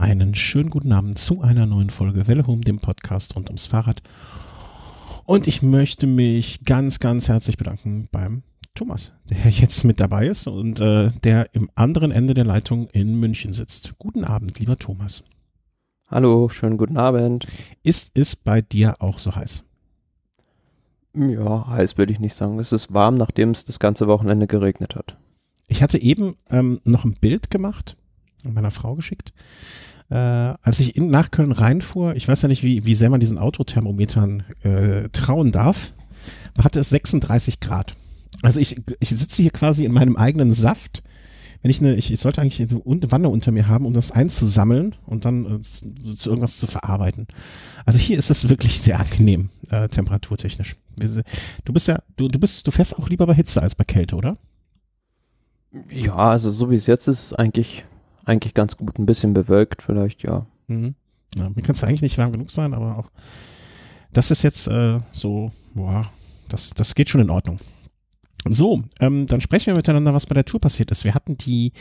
Einen schönen guten Abend zu einer neuen Folge Welle Home, dem Podcast rund ums Fahrrad. Und ich möchte mich ganz, ganz herzlich bedanken beim Thomas, der jetzt mit dabei ist und äh, der im anderen Ende der Leitung in München sitzt. Guten Abend, lieber Thomas. Hallo, schönen guten Abend. Ist es bei dir auch so heiß? Ja, heiß würde ich nicht sagen. Es ist warm, nachdem es das ganze Wochenende geregnet hat. Ich hatte eben ähm, noch ein Bild gemacht, meiner Frau geschickt äh, als ich in, nach Köln reinfuhr, ich weiß ja nicht, wie, wie sehr man diesen Autothermometern äh, trauen darf, hatte es 36 Grad. Also ich, ich sitze hier quasi in meinem eigenen Saft. Wenn ich eine, ich, ich sollte eigentlich eine Wanne unter mir haben, um das einzusammeln und dann äh, zu irgendwas zu verarbeiten. Also hier ist es wirklich sehr angenehm, äh, temperaturtechnisch. Du bist ja, du, du bist, du fährst auch lieber bei Hitze als bei Kälte, oder? Ja, also so wie es jetzt ist, eigentlich eigentlich ganz gut. Ein bisschen bewölkt vielleicht, ja. Mhm. ja mir kann es eigentlich nicht warm genug sein, aber auch das ist jetzt äh, so, boah, das, das geht schon in Ordnung. So, ähm, dann sprechen wir miteinander, was bei der Tour passiert ist. Wir hatten die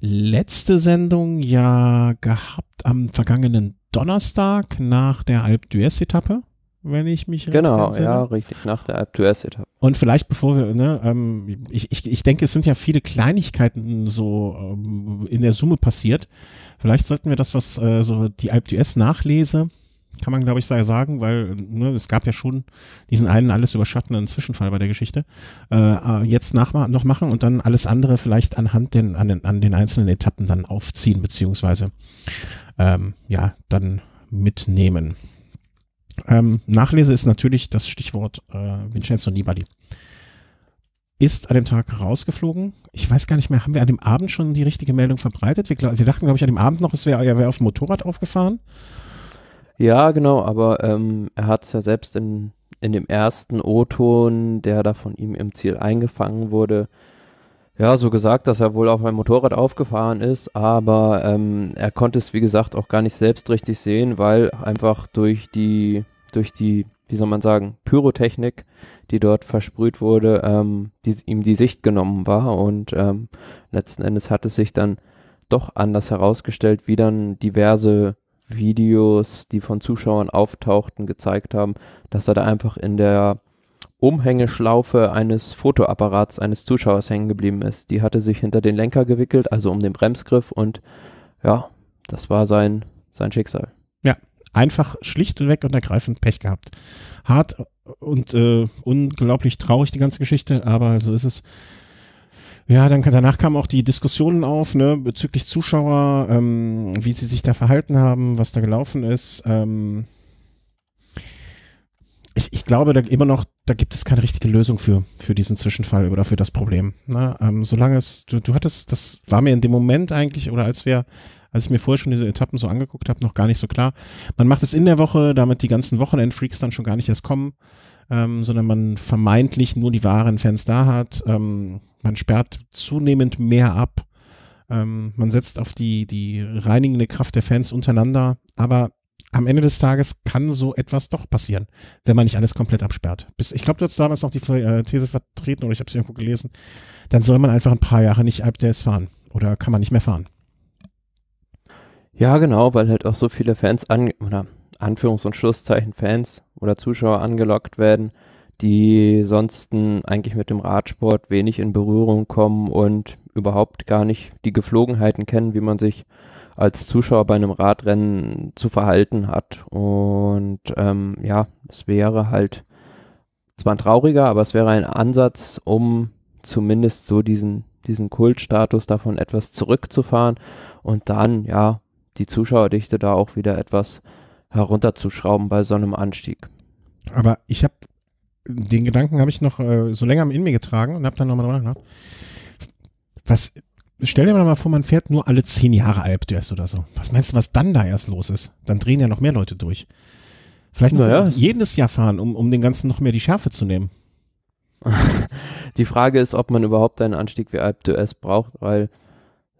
letzte Sendung ja gehabt am vergangenen Donnerstag nach der Alp d'Huez-Etappe wenn ich mich richtig Genau, ja, richtig, nach der Alp d'Huez Etappe. Und vielleicht bevor wir, ne, ähm, ich, ich, ich denke, es sind ja viele Kleinigkeiten so ähm, in der Summe passiert. Vielleicht sollten wir das, was äh, so die Alp d'Huez nachlese, kann man glaube ich sagen, weil ne, es gab ja schon diesen einen alles überschattenden Zwischenfall bei der Geschichte, äh, äh, jetzt nach, noch machen und dann alles andere vielleicht anhand den, an, den, an den einzelnen Etappen dann aufziehen, beziehungsweise ähm, ja, dann mitnehmen. Ähm, Nachlese ist natürlich das Stichwort äh, Vincenzo Nibali. Ist an dem Tag rausgeflogen. Ich weiß gar nicht mehr, haben wir an dem Abend schon die richtige Meldung verbreitet? Wir, wir dachten, glaube ich, an dem Abend noch, es wäre er wär auf dem Motorrad aufgefahren. Ja, genau, aber ähm, er hat es ja selbst in, in dem ersten O-Ton, der da von ihm im Ziel eingefangen wurde, ja, so gesagt, dass er wohl auf einem Motorrad aufgefahren ist, aber ähm, er konnte es, wie gesagt, auch gar nicht selbst richtig sehen, weil einfach durch die durch die, wie soll man sagen, Pyrotechnik, die dort versprüht wurde, ähm, die, ihm die Sicht genommen war. Und ähm, letzten Endes hat es sich dann doch anders herausgestellt, wie dann diverse Videos, die von Zuschauern auftauchten, gezeigt haben, dass er da einfach in der Umhängeschlaufe eines Fotoapparats eines Zuschauers hängen geblieben ist. Die hatte sich hinter den Lenker gewickelt, also um den Bremsgriff und ja, das war sein, sein Schicksal. Ja, einfach schlichtweg und ergreifend Pech gehabt. Hart und äh, unglaublich traurig die ganze Geschichte, aber so ist es. Ja, dann, danach kamen auch die Diskussionen auf ne, bezüglich Zuschauer, ähm, wie sie sich da verhalten haben, was da gelaufen ist. Ähm ich, ich glaube da immer noch, da gibt es keine richtige Lösung für, für diesen Zwischenfall oder für das Problem. Ne? Ähm, solange es, du, du hattest, das war mir in dem Moment eigentlich, oder als wir als ich mir vorher schon diese Etappen so angeguckt habe, noch gar nicht so klar. Man macht es in der Woche, damit die ganzen Wochenendfreaks dann schon gar nicht erst kommen, ähm, sondern man vermeintlich nur die wahren Fans da hat. Ähm, man sperrt zunehmend mehr ab. Ähm, man setzt auf die, die reinigende Kraft der Fans untereinander. Aber am Ende des Tages kann so etwas doch passieren, wenn man nicht alles komplett absperrt. Bis, ich glaube, du hast damals noch die äh, These vertreten oder ich habe sie irgendwo gelesen. Dann soll man einfach ein paar Jahre nicht Alpdes fahren oder kann man nicht mehr fahren. Ja, genau, weil halt auch so viele Fans, an, oder Anführungs- und Schlusszeichen Fans oder Zuschauer angelockt werden, die sonst eigentlich mit dem Radsport wenig in Berührung kommen und überhaupt gar nicht die Geflogenheiten kennen, wie man sich als Zuschauer bei einem Radrennen zu verhalten hat. Und ähm, ja, es wäre halt zwar ein trauriger, aber es wäre ein Ansatz, um zumindest so diesen, diesen Kultstatus davon etwas zurückzufahren und dann, ja, die Zuschauerdichte da auch wieder etwas herunterzuschrauben bei so einem Anstieg. Aber ich habe den Gedanken habe ich noch äh, so länger in mir getragen und habe dann nochmal drüber nachgedacht. Was, stell dir mal vor, man fährt nur alle zehn Jahre Alp d'Huez oder so. Was meinst du, was dann da erst los ist? Dann drehen ja noch mehr Leute durch. Vielleicht noch naja. jedes Jahr fahren, um, um den Ganzen noch mehr die Schärfe zu nehmen. Die Frage ist, ob man überhaupt einen Anstieg wie Alp d'Huez braucht, weil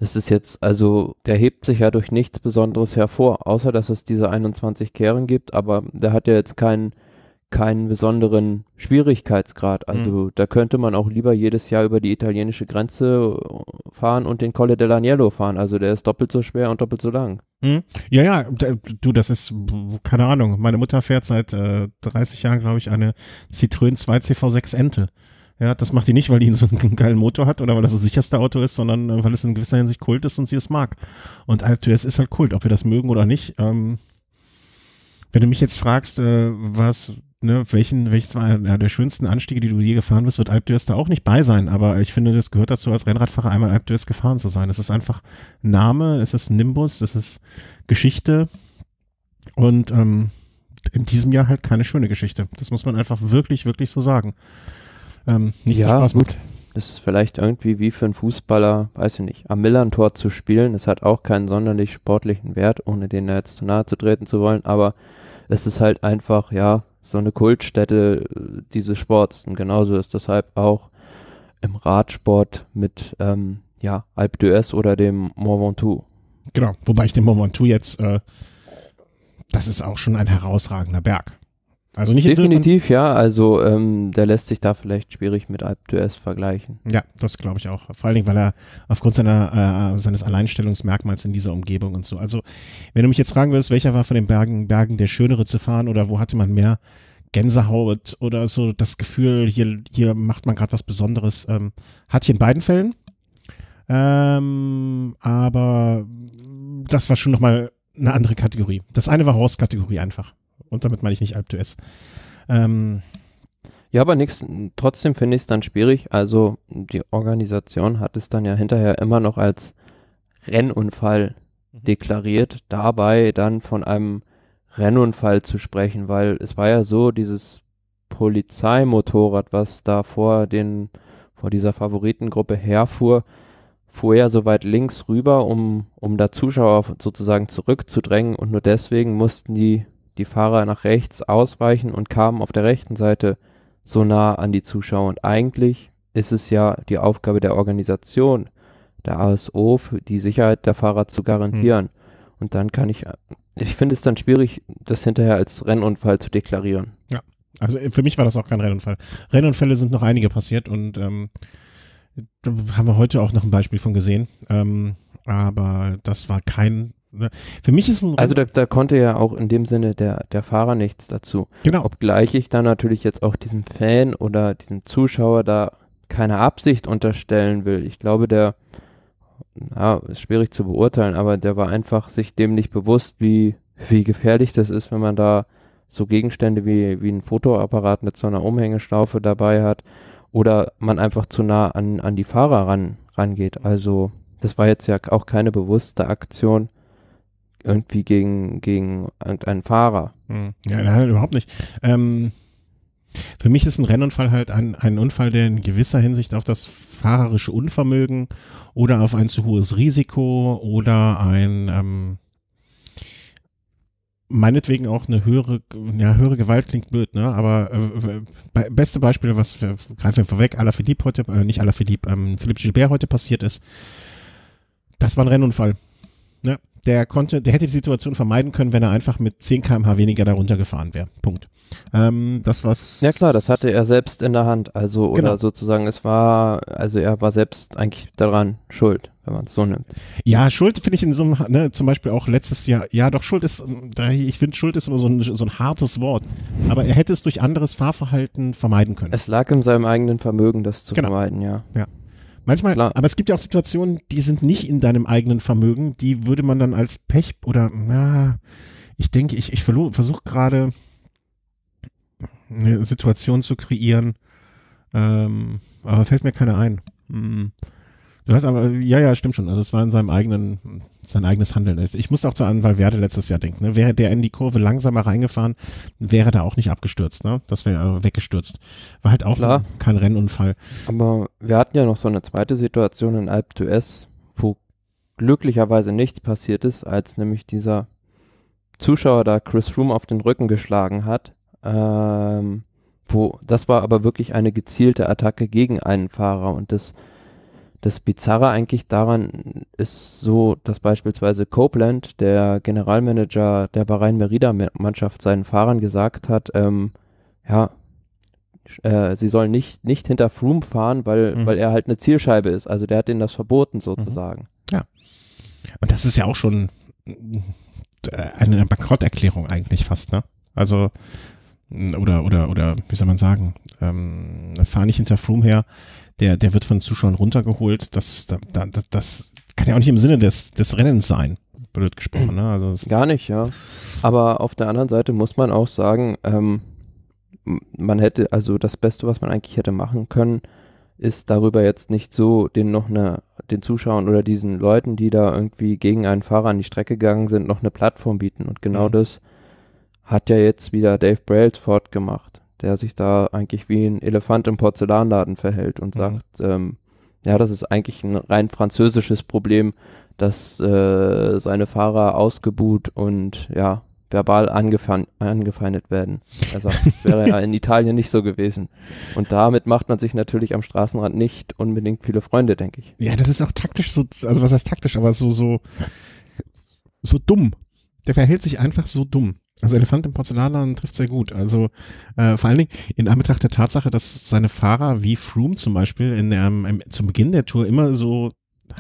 es ist jetzt, also, der hebt sich ja durch nichts Besonderes hervor, außer dass es diese 21 Kehren gibt, aber der hat ja jetzt keinen, keinen besonderen Schwierigkeitsgrad. Mhm. Also, mhm. da könnte man auch lieber jedes Jahr über die italienische Grenze äh, fahren und den Colle dell'Agnello fahren. Also, der ist doppelt so schwer und doppelt so lang. Mhm. Ja, ja, du, das ist, keine Ahnung. Meine Mutter fährt seit äh, 30 Jahren, glaube ich, eine Citroën 2CV6 Ente. Ja, das macht die nicht, weil die so einen geilen Motor hat oder weil das das sicherste Auto ist, sondern äh, weil es in gewisser Hinsicht Kult ist und sie es mag. Und Alp halt, 2 s ist halt Kult, ob wir das mögen oder nicht. Ähm, wenn du mich jetzt fragst, äh, was, ne, welchen, welches war einer der schönsten Anstiege, die du je gefahren bist, wird Alp 2 s da auch nicht bei sein. Aber ich finde, das gehört dazu, als Rennradfahrer einmal Alp 2 s gefahren zu sein. Es ist einfach Name, es ist Nimbus, es ist Geschichte. Und ähm, in diesem Jahr halt keine schöne Geschichte. Das muss man einfach wirklich, wirklich so sagen ähm, nicht ja, Spaß gut. Macht. Das ist vielleicht irgendwie wie für einen Fußballer, weiß ich nicht, am Millern-Tor zu spielen. Es hat auch keinen sonderlich sportlichen Wert, ohne den jetzt zu nahe zu treten zu wollen. Aber es ist halt einfach, ja, so eine Kultstätte äh, dieses Sports. Und genauso ist deshalb auch im Radsport mit ähm, ja, Alpe d'Huez oder dem Mont Ventoux. Genau, wobei ich den Mont Ventoux jetzt, äh, das ist auch schon ein herausragender Berg. Also nicht Definitiv, ja. Also ähm, der lässt sich da vielleicht schwierig mit alp AlpDS vergleichen. Ja, das glaube ich auch. Vor allen Dingen, weil er aufgrund seiner, äh, seines Alleinstellungsmerkmals in dieser Umgebung und so. Also wenn du mich jetzt fragen würdest, welcher war von den Bergen, Bergen der schönere zu fahren oder wo hatte man mehr Gänsehaut oder so das Gefühl, hier, hier macht man gerade was Besonderes, ähm, hatte ich in beiden Fällen. Ähm, aber das war schon nochmal eine andere Kategorie. Das eine war Horst-Kategorie einfach. Und damit meine ich nicht AlpDS. Ähm, ja, aber nix, trotzdem finde ich es dann schwierig. Also die Organisation hat es dann ja hinterher immer noch als Rennunfall mhm. deklariert, dabei dann von einem Rennunfall zu sprechen, weil es war ja so, dieses Polizeimotorrad, was da vor, den, vor dieser Favoritengruppe herfuhr, fuhr ja so weit links rüber, um, um da Zuschauer sozusagen zurückzudrängen und nur deswegen mussten die die Fahrer nach rechts ausweichen und kamen auf der rechten Seite so nah an die Zuschauer. Und eigentlich ist es ja die Aufgabe der Organisation, der ASO, die Sicherheit der Fahrer zu garantieren. Mhm. Und dann kann ich, ich finde es dann schwierig, das hinterher als Rennunfall zu deklarieren. Ja, also äh, für mich war das auch kein Rennunfall. Rennunfälle sind noch einige passiert und ähm, haben wir heute auch noch ein Beispiel von gesehen. Ähm, aber das war kein Ne? Für mich ist ein. Also da, da, konnte ja auch in dem Sinne der, der Fahrer nichts dazu. Genau. Obgleich ich da natürlich jetzt auch diesem Fan oder diesem Zuschauer da keine Absicht unterstellen will. Ich glaube, der, na, ist schwierig zu beurteilen, aber der war einfach sich dem nicht bewusst, wie, wie gefährlich das ist, wenn man da so Gegenstände wie, wie ein Fotoapparat mit so einer Umhängeschlaufe dabei hat oder man einfach zu nah an, an die Fahrer ran, rangeht. Also das war jetzt ja auch keine bewusste Aktion irgendwie gegen, gegen irgendeinen Fahrer. Hm. Ja, nein, überhaupt nicht. Ähm, für mich ist ein Rennunfall halt ein, ein Unfall, der in gewisser Hinsicht auf das fahrerische Unvermögen oder auf ein zu hohes Risiko oder ein ähm, meinetwegen auch eine höhere, ja, höhere Gewalt klingt blöd, ne? Aber äh, be beste Beispiele, was wir, greifen wir vorweg, Ala Philippe heute, äh, nicht Ala Philippe, ähm, Philippe Gilbert heute passiert ist, das war ein Rennunfall der konnte, der hätte die Situation vermeiden können, wenn er einfach mit 10 kmh weniger darunter gefahren wäre. Punkt. Ähm, das was. Ja klar, das hatte er selbst in der Hand. Also oder genau. sozusagen, es war, also er war selbst eigentlich daran schuld, wenn man es so nimmt. Ja, Schuld finde ich in so einem, ne, zum Beispiel auch letztes Jahr, ja doch Schuld ist, ich finde Schuld ist immer so ein, so ein hartes Wort. Aber er hätte es durch anderes Fahrverhalten vermeiden können. Es lag in seinem eigenen Vermögen, das zu genau. vermeiden, ja. Ja. Manchmal, Klar. aber es gibt ja auch Situationen, die sind nicht in deinem eigenen Vermögen, die würde man dann als Pech oder na, ich denke, ich, ich versuche gerade eine Situation zu kreieren, ähm, aber fällt mir keine ein. Hm. Du hast aber, ja, ja, stimmt schon. Also es war in seinem eigenen, sein eigenes Handeln. Also ich musste auch zu Anwalt Werde letztes Jahr denken. Ne? Wäre der in die Kurve langsamer reingefahren, wäre da auch nicht abgestürzt. Ne? Das wäre weggestürzt. War halt auch Klar. kein Rennunfall. Aber wir hatten ja noch so eine zweite Situation in Alp d'Huez, wo glücklicherweise nichts passiert ist, als nämlich dieser Zuschauer da Chris Room auf den Rücken geschlagen hat. Ähm, wo, das war aber wirklich eine gezielte Attacke gegen einen Fahrer und das das Bizarre eigentlich daran ist so, dass beispielsweise Copeland, der Generalmanager der Bahrain Merida Mannschaft, seinen Fahrern gesagt hat, ähm, ja, äh, sie sollen nicht, nicht hinter Froome fahren, weil, mhm. weil er halt eine Zielscheibe ist. Also der hat ihnen das verboten sozusagen. Mhm. Ja. Und das ist ja auch schon äh, eine Bankrotterklärung eigentlich fast, ne? Also, oder, oder, oder, wie soll man sagen, ähm, fahr nicht hinter Froome her, der, der wird von Zuschauern runtergeholt. Das, da, da, das kann ja auch nicht im Sinne des, des Rennens sein, blöd gesprochen. Ne? Also Gar nicht, ja. Aber auf der anderen Seite muss man auch sagen, ähm, man hätte, also das Beste, was man eigentlich hätte machen können, ist darüber jetzt nicht so den noch eine, den Zuschauern oder diesen Leuten, die da irgendwie gegen einen Fahrer an die Strecke gegangen sind, noch eine Plattform bieten. Und genau mhm. das hat ja jetzt wieder Dave Brailsford gemacht der sich da eigentlich wie ein Elefant im Porzellanladen verhält und mhm. sagt, ähm, ja, das ist eigentlich ein rein französisches Problem, dass äh, seine Fahrer ausgebuht und ja, verbal angefeindet werden. Also wäre ja in Italien nicht so gewesen. Und damit macht man sich natürlich am Straßenrand nicht unbedingt viele Freunde, denke ich. Ja, das ist auch taktisch so, also was heißt taktisch, aber so, so, so dumm. Der verhält sich einfach so dumm. Also Elefant im Porzellanladen trifft sehr gut. Also äh, vor allen Dingen in Anbetracht der Tatsache, dass seine Fahrer wie Froome zum Beispiel in, ähm, im, zum Beginn der Tour immer so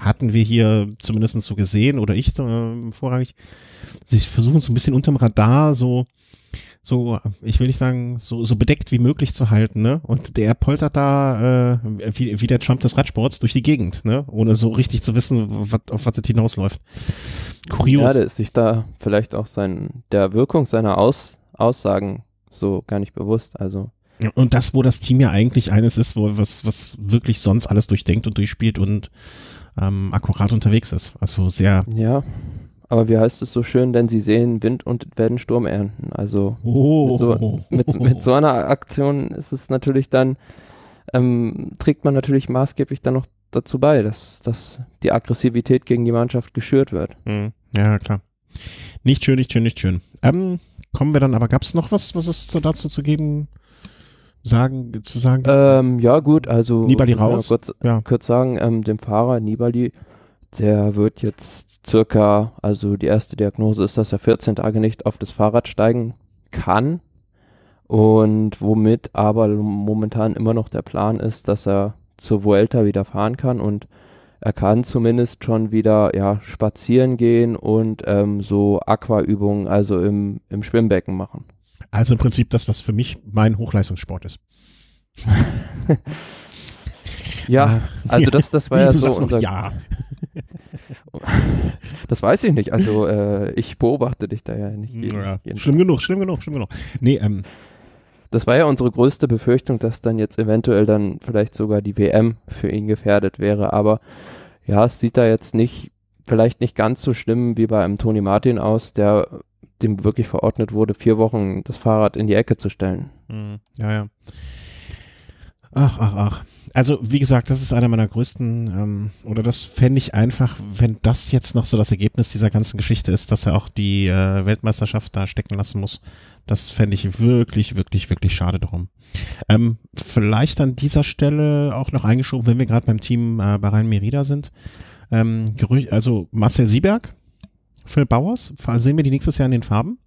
hatten wir hier zumindest so gesehen oder ich äh, vorrangig, sich versuchen so ein bisschen unterm Radar so so, ich will nicht sagen, so, so bedeckt wie möglich zu halten, ne? Und der poltert da äh, wie, wie der Trump des Radsports durch die Gegend, ne? Ohne so richtig zu wissen, wat, auf was das hinausläuft. Kurios. Ja, der ist sich da vielleicht auch sein, der Wirkung seiner Aus, Aussagen so gar nicht bewusst, also. Und das, wo das Team ja eigentlich eines ist, wo was, was wirklich sonst alles durchdenkt und durchspielt und ähm, akkurat unterwegs ist. Also sehr ja. Aber wie heißt es so schön, denn sie sehen Wind und werden Sturm ernten. Also oh. mit, so, oh. mit, mit, so, einer Aktion ist es natürlich dann, ähm, trägt man natürlich maßgeblich dann noch dazu bei, dass, dass die Aggressivität gegen die Mannschaft geschürt wird. Mhm. Ja, klar. Nicht schön, nicht schön, nicht schön. Ähm, kommen wir dann, aber gab es noch was, was es so dazu zu geben sagen, zu sagen? Ähm, ja, gut, also Nibali raus. Kurz, ja. kurz sagen, ähm, dem Fahrer Nibali, der wird jetzt circa, also die erste Diagnose ist, dass er 14 Tage nicht auf das Fahrrad steigen kann und womit aber momentan immer noch der Plan ist, dass er zur Vuelta wieder fahren kann und er kann zumindest schon wieder ja, spazieren gehen und ähm, so Aquaübungen, also im, im Schwimmbecken machen. Also im Prinzip das, was für mich mein Hochleistungssport ist. ja, ah, also das, das war ja so unser, ja das weiß ich nicht. Also äh, ich beobachte dich da ja nicht. Jeden, ja, jeden schlimm Tag. genug, schlimm genug, schlimm genug. Nee, ähm. Das war ja unsere größte Befürchtung, dass dann jetzt eventuell dann vielleicht sogar die WM für ihn gefährdet wäre. Aber ja, es sieht da jetzt nicht, vielleicht nicht ganz so schlimm wie bei einem Toni Martin aus, der dem wirklich verordnet wurde, vier Wochen das Fahrrad in die Ecke zu stellen. Mhm. Ja, ja. Ach, ach, ach also wie gesagt, das ist einer meiner größten, ähm, oder das fände ich einfach, wenn das jetzt noch so das Ergebnis dieser ganzen Geschichte ist, dass er auch die äh, Weltmeisterschaft da stecken lassen muss. Das fände ich wirklich, wirklich, wirklich schade drum. Ähm, vielleicht an dieser Stelle auch noch eingeschoben, wenn wir gerade beim Team äh, Bahrain Merida sind. Ähm, also Marcel Sieberg, Phil Bauers, sehen wir die nächstes Jahr in den Farben?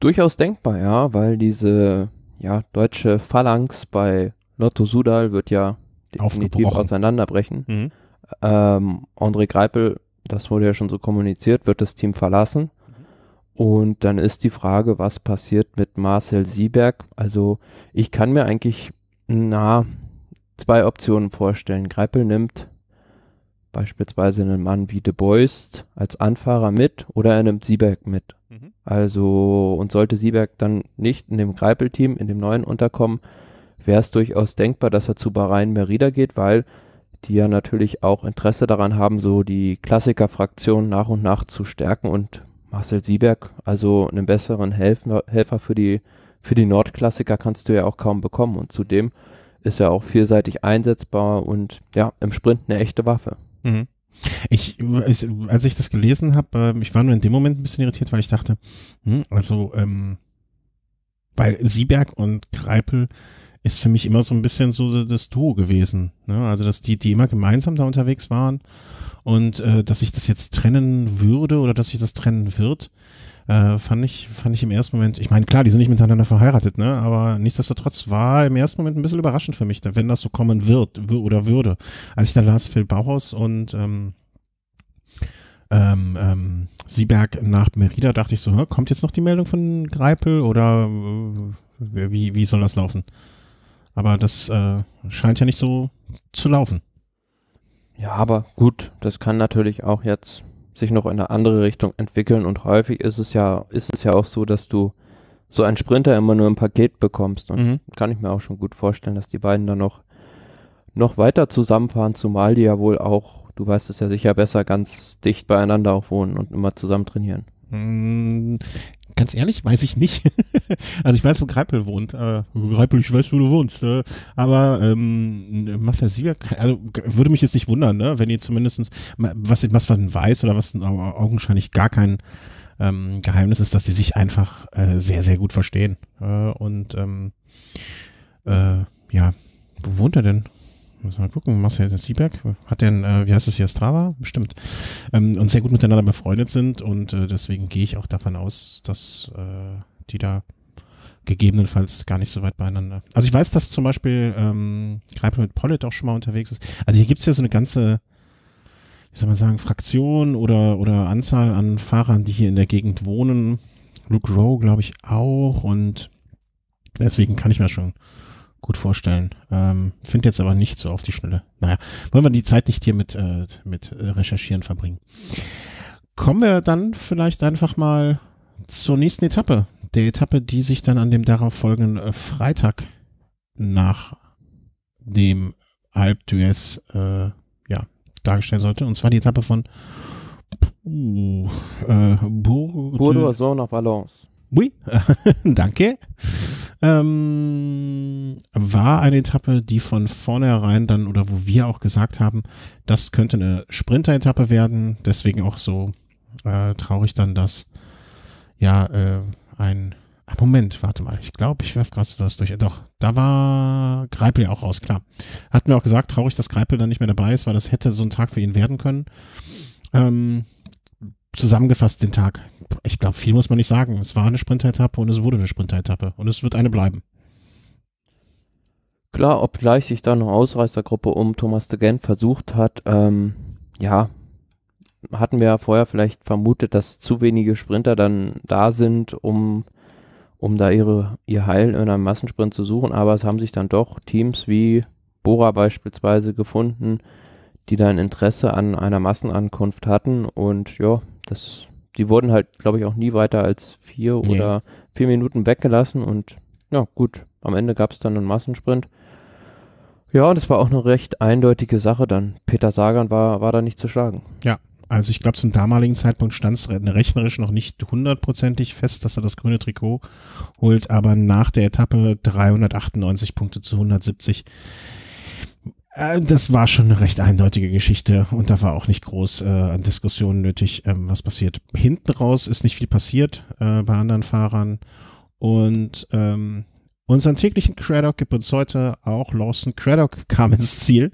Durchaus denkbar, ja, weil diese ja, deutsche Phalanx bei Lotto Sudal wird ja definitiv auseinanderbrechen. Mhm. Ähm, André Greipel, das wurde ja schon so kommuniziert, wird das Team verlassen. Mhm. Und dann ist die Frage, was passiert mit Marcel Sieberg? Also ich kann mir eigentlich, na, zwei Optionen vorstellen. Greipel nimmt beispielsweise einen Mann wie De Beust als Anfahrer mit oder er nimmt Sieberg mit. Mhm. Also, und sollte Sieberg dann nicht in dem Greipel-Team, in dem neuen unterkommen, wäre es durchaus denkbar, dass er zu Bahrain Merida geht, weil die ja natürlich auch Interesse daran haben, so die Klassikerfraktion nach und nach zu stärken und Marcel Sieberg, also einen besseren Helfer, Helfer für die, für die Nordklassiker kannst du ja auch kaum bekommen und zudem ist er auch vielseitig einsetzbar und ja, im Sprint eine echte Waffe. Mhm. Ich, als ich das gelesen habe, ähm, ich war nur in dem Moment ein bisschen irritiert, weil ich dachte, hm, also, ähm, weil Sieberg und Kreipel ist für mich immer so ein bisschen so das Duo gewesen. Ne? Also, dass die, die immer gemeinsam da unterwegs waren und äh, dass ich das jetzt trennen würde oder dass ich das trennen wird, äh, fand ich, fand ich im ersten Moment, ich meine, klar, die sind nicht miteinander verheiratet, ne? Aber nichtsdestotrotz war im ersten Moment ein bisschen überraschend für mich, wenn das so kommen wird oder würde. Als ich da las Phil Bauhaus und ähm, ähm, ähm, Sieberg nach Merida, dachte ich so, kommt jetzt noch die Meldung von Greipel oder äh, wie, wie soll das laufen? Aber das äh, scheint ja nicht so zu laufen. Ja, aber gut, das kann natürlich auch jetzt sich noch in eine andere Richtung entwickeln und häufig ist es ja, ist es ja auch so, dass du so einen Sprinter immer nur im Paket bekommst. Und mhm. kann ich mir auch schon gut vorstellen, dass die beiden dann noch, noch weiter zusammenfahren, zumal die ja wohl auch, du weißt es ja sicher besser, ganz dicht beieinander auch wohnen und immer zusammen trainieren. Mm, Ganz ehrlich, weiß ich nicht. also ich weiß, wo Greipel wohnt. Äh, Greipel, ich weiß, wo du wohnst. Äh, aber ähm, Marcel Sieger, also würde mich jetzt nicht wundern, ne, wenn ihr zumindestens was, was man weiß oder was augenscheinlich gar kein ähm, Geheimnis ist, dass die sich einfach äh, sehr, sehr gut verstehen. Äh, und ähm, äh, ja, wo wohnt er denn? Müssen wir mal gucken. Marcel Sieberg hat denn, äh, wie heißt das hier, Strava? Bestimmt. Ähm, und sehr gut miteinander befreundet sind und äh, deswegen gehe ich auch davon aus, dass äh, die da gegebenenfalls gar nicht so weit beieinander. Also ich weiß, dass zum Beispiel ähm, Greipel mit Pollet auch schon mal unterwegs ist. Also hier gibt es ja so eine ganze, wie soll man sagen, Fraktion oder, oder Anzahl an Fahrern, die hier in der Gegend wohnen. Luke Rowe, glaube ich, auch und deswegen kann ich mir schon gut vorstellen. Ähm, Finde jetzt aber nicht so auf die Schnelle. Naja, wollen wir die Zeit nicht hier mit, äh, mit äh, Recherchieren verbringen. Kommen wir dann vielleicht einfach mal zur nächsten Etappe. Der Etappe, die sich dann an dem darauffolgenden äh, Freitag nach dem Alp d'Huez äh, ja, dargestellt sollte. Und zwar die Etappe von uh, äh, Bourg Bordeaux Valence. Oui, danke. Ähm, war eine Etappe, die von vornherein dann oder wo wir auch gesagt haben, das könnte eine Sprinter-Etappe werden. Deswegen auch so äh, traurig dann, dass ja äh, ein ah, Moment, warte mal, ich glaube, ich werf gerade das durch. Doch, da war Greipel ja auch raus, klar. Hat mir auch gesagt, traurig, dass Greipel dann nicht mehr dabei ist, weil das hätte so ein Tag für ihn werden können. Ähm, zusammengefasst den Tag. Ich glaube, viel muss man nicht sagen. Es war eine Sprinteretappe und es wurde eine Sprinteretappe und es wird eine bleiben. Klar, obgleich sich da eine Ausreißergruppe um Thomas de Gent versucht hat, ähm, ja, hatten wir ja vorher vielleicht vermutet, dass zu wenige Sprinter dann da sind, um, um da ihre, ihr Heil in einem Massensprint zu suchen, aber es haben sich dann doch Teams wie Bora beispielsweise gefunden, die da ein Interesse an einer Massenankunft hatten und ja, das, die wurden halt, glaube ich, auch nie weiter als vier nee. oder vier Minuten weggelassen und ja, gut, am Ende gab es dann einen Massensprint. Ja, und es war auch eine recht eindeutige Sache dann. Peter Sagan war, war da nicht zu schlagen. Ja, also ich glaube, zum damaligen Zeitpunkt stand es rechnerisch noch nicht hundertprozentig fest, dass er das grüne Trikot holt, aber nach der Etappe 398 Punkte zu 170 äh, das war schon eine recht eindeutige Geschichte und da war auch nicht groß äh, an Diskussionen nötig, ähm, was passiert. Hinten raus ist nicht viel passiert äh, bei anderen Fahrern und ähm, unseren täglichen Craddock gibt uns heute auch Lawson Craddock kam ins Ziel.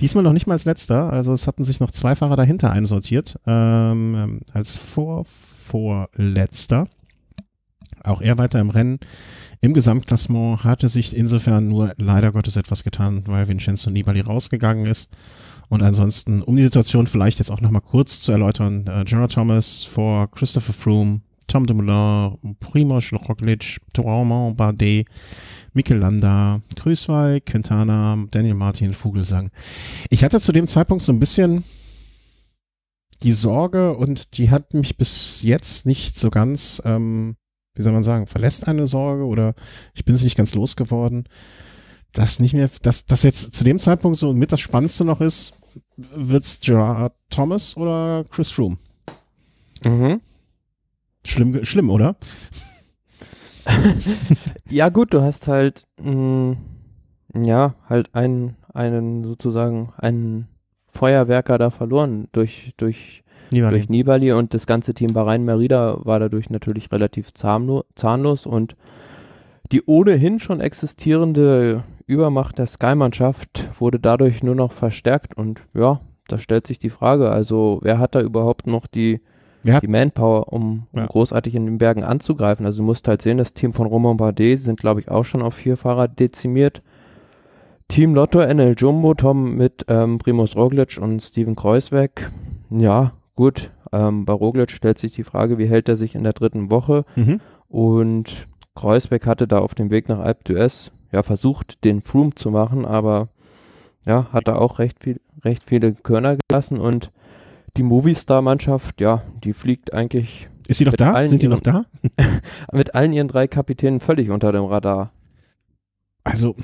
Diesmal noch nicht mal als letzter, also es hatten sich noch zwei Fahrer dahinter einsortiert ähm, ähm als vor vorletzter auch er weiter im Rennen. Im Gesamtklassement hatte sich insofern nur leider Gottes etwas getan, weil Vincenzo Nibali rausgegangen ist. Und ansonsten, um die Situation vielleicht jetzt auch nochmal kurz zu erläutern, äh, Gerard Thomas vor Christopher Froome, Tom Dumoulin, Primoz Roglic, Toraumont, Bardet, Mikel Landa, Krüßweig, Quintana, Daniel Martin, Vogelsang. Ich hatte zu dem Zeitpunkt so ein bisschen die Sorge und die hat mich bis jetzt nicht so ganz ähm, wie soll man sagen, verlässt eine Sorge oder ich bin es nicht ganz losgeworden. Das nicht mehr, dass das jetzt zu dem Zeitpunkt so mit das Spannendste noch ist, wird's Gerard Thomas oder Chris Froome? Mhm. Schlimm, schlimm, oder? ja, gut, du hast halt, mh, mm, ja, halt einen, einen sozusagen, einen Feuerwerker da verloren durch, durch Nibali. durch Nibali und das ganze Team Bahrain Merida war dadurch natürlich relativ zahnlos und die ohnehin schon existierende Übermacht der Sky-Mannschaft wurde dadurch nur noch verstärkt und ja, da stellt sich die Frage, also wer hat da überhaupt noch die, die Manpower, um, um ja. großartig in den Bergen anzugreifen? Also du musst halt sehen, das Team von Romain Bardet sind glaube ich auch schon auf vier Fahrer dezimiert. Team Lotto, NL Jumbo, Tom mit ähm, Primus Roglic und Steven Kreuzweg. Ja, Gut, ähm, bei stellt sich die Frage, wie hält er sich in der dritten Woche? Mhm. Und Kreuzberg hatte da auf dem Weg nach Alp d'Huez ja versucht, den Froome zu machen, aber ja, hat da auch recht, viel, recht viele Körner gelassen und die Movistar-Mannschaft, ja, die fliegt eigentlich. Ist sie noch da? Sind die noch da? mit allen ihren drei Kapitänen völlig unter dem Radar. Also,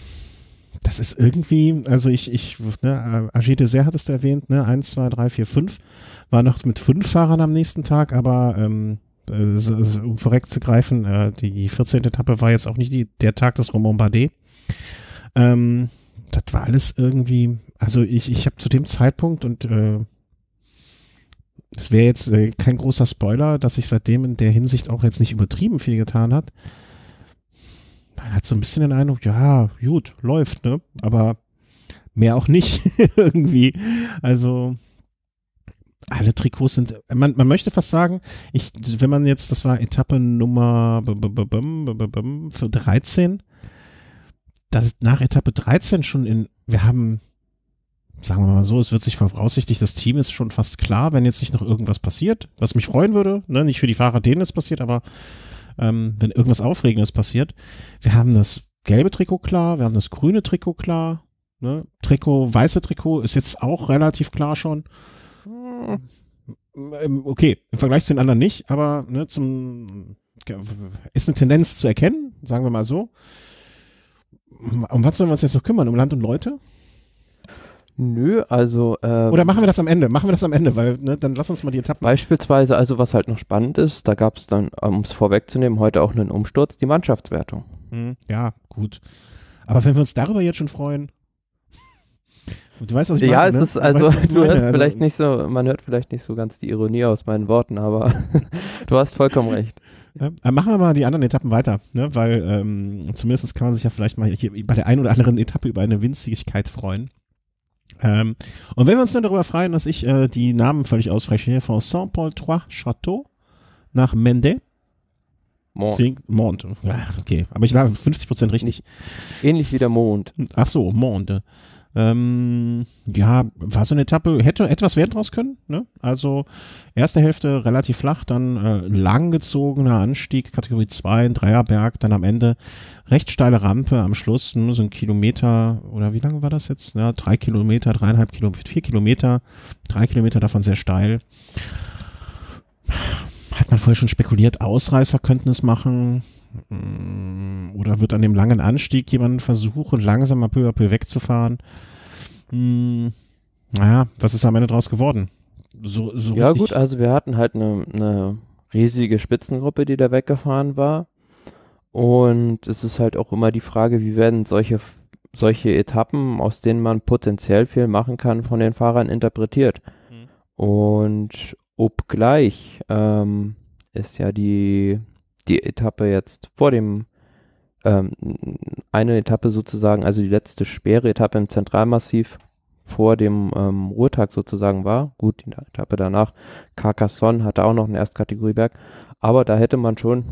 das ist irgendwie, also ich, ich, ne, äh, Agir Dessert hattest du erwähnt, ne, 1, 2, 3, 4, 5, war noch mit fünf Fahrern am nächsten Tag, aber ähm, äh, um vorwegzugreifen, äh, die 14. Etappe war jetzt auch nicht die, der Tag des Romain Bardet. Ähm, das war alles irgendwie, also ich, ich habe zu dem Zeitpunkt und äh, das wäre jetzt äh, kein großer Spoiler, dass sich seitdem in der Hinsicht auch jetzt nicht übertrieben viel getan hat man hat so ein bisschen den Eindruck, ja, gut, läuft, ne? Aber mehr auch nicht irgendwie. Also alle Trikots sind, man, man möchte fast sagen, ich, wenn man jetzt, das war Etappe Nummer 13, dass nach Etappe 13 schon in, wir haben, sagen wir mal so, es wird sich voraussichtlich, das Team ist schon fast klar, wenn jetzt nicht noch irgendwas passiert, was mich freuen würde, ne? nicht für die Fahrer, denen es passiert, aber ähm, wenn irgendwas Aufregendes passiert. Wir haben das gelbe Trikot klar, wir haben das grüne Trikot klar. Ne? Trikot, weiße Trikot ist jetzt auch relativ klar schon. Hm. Ähm, okay, im Vergleich zu den anderen nicht, aber ne, zum ist eine Tendenz zu erkennen, sagen wir mal so. Um was sollen wir uns jetzt noch kümmern? Um Land und Leute? Nö, also. Ähm, Oder machen wir das am Ende? Machen wir das am Ende, weil ne, dann lass uns mal die Etappen. Beispielsweise, also was halt noch spannend ist, da gab es dann, äh, um es vorwegzunehmen, heute auch einen Umsturz, die Mannschaftswertung. Mhm. Ja, gut. Aber wenn wir uns darüber jetzt schon freuen. Du weißt, was ich ja, meine. Ja, es ne? ist, also, du, weißt, also, du hörst also, vielleicht nicht so, man hört vielleicht nicht so ganz die Ironie aus meinen Worten, aber du hast vollkommen recht. Ja, machen wir mal die anderen Etappen weiter, ne? weil ähm, zumindest kann man sich ja vielleicht mal bei der einen oder anderen Etappe über eine Winzigkeit freuen. Ähm, und wenn wir uns dann darüber freuen, dass ich äh, die Namen völlig ausspreche, von Saint-Paul-Trois-Château nach Mende. Mond. Sing, Mond. Ja, okay, aber ich sage 50% richtig. Ähnlich wie der Mond. Ach so, Monde. Ähm, ja, war so eine Etappe, hätte etwas werden draus können. Ne? Also erste Hälfte relativ flach, dann äh, langgezogener Anstieg, Kategorie 2, ein Dreierberg, dann am Ende recht steile Rampe, am Schluss nur so ein Kilometer oder wie lange war das jetzt? Ja, drei Kilometer, dreieinhalb Kilometer, vier Kilometer, drei Kilometer davon sehr steil hat man vorher schon spekuliert, Ausreißer könnten es machen oder wird an dem langen Anstieg jemand versuchen, langsamer peu à peu wegzufahren? Hm, naja, was ist am Ende draus geworden? So, so ja gut, also wir hatten halt eine, eine riesige Spitzengruppe, die da weggefahren war. Und es ist halt auch immer die Frage, wie werden solche, solche Etappen, aus denen man potenziell viel machen kann, von den Fahrern interpretiert. Mhm. Und obgleich ähm, ist ja die, die Etappe jetzt vor dem ähm, eine Etappe sozusagen, also die letzte schwere Etappe im Zentralmassiv vor dem ähm, Ruhetag sozusagen war. Gut, die Etappe danach, Carcassonne hatte auch noch einen Erstkategorieberg, aber da hätte man schon,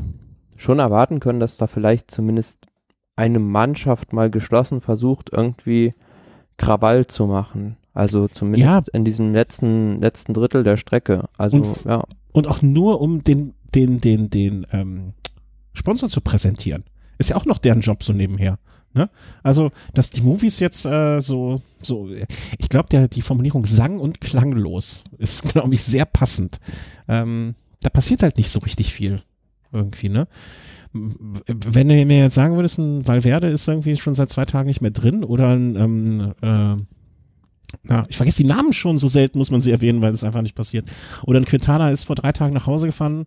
schon erwarten können, dass da vielleicht zumindest eine Mannschaft mal geschlossen versucht, irgendwie Krawall zu machen. Also zumindest ja. in diesem letzten, letzten Drittel der Strecke. Also, und, ja. Und auch nur, um den, den, den, den ähm, Sponsor zu präsentieren. Ist ja auch noch deren Job so nebenher. Ne? Also, dass die Movies jetzt äh, so, so, ich glaube, die Formulierung sang- und klanglos ist, glaube ich, sehr passend. Ähm, da passiert halt nicht so richtig viel irgendwie, ne? Wenn du mir jetzt sagen würdest, ein Valverde ist irgendwie schon seit zwei Tagen nicht mehr drin oder ein, ähm, äh, na, ich vergesse die Namen schon, so selten muss man sie erwähnen, weil es einfach nicht passiert. Oder ein Quintana ist vor drei Tagen nach Hause gefahren.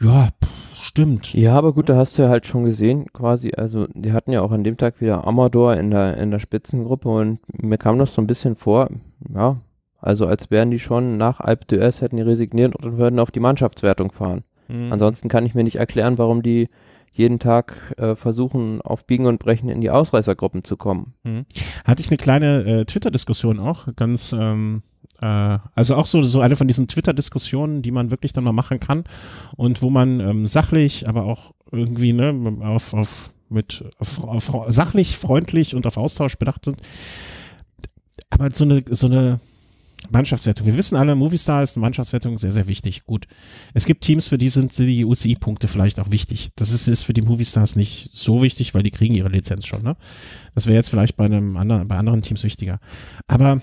Ja, pff Stimmt. Ja, aber gut, da hast du ja halt schon gesehen, quasi, also die hatten ja auch an dem Tag wieder Amador in der, in der Spitzengruppe und mir kam das so ein bisschen vor, ja, also als wären die schon nach Alp d'Huez hätten die resigniert und würden auf die Mannschaftswertung fahren. Mhm. Ansonsten kann ich mir nicht erklären, warum die jeden Tag äh, versuchen, auf Biegen und Brechen in die Ausreißergruppen zu kommen. Mhm. Hatte ich eine kleine äh, Twitter-Diskussion auch, ganz ähm, äh, also auch so, so eine von diesen Twitter-Diskussionen, die man wirklich dann noch machen kann und wo man ähm, sachlich, aber auch irgendwie ne, auf, auf mit auf, auf, sachlich, freundlich und auf Austausch bedacht sind. Aber so eine, so eine Mannschaftswertung. Wir wissen alle, Movistar ist eine Mannschaftswertung sehr, sehr wichtig. Gut. Es gibt Teams, für die sind die UCI-Punkte vielleicht auch wichtig. Das ist, ist für die Movistars nicht so wichtig, weil die kriegen ihre Lizenz schon. Ne? Das wäre jetzt vielleicht bei einem anderen, bei anderen Teams wichtiger. Aber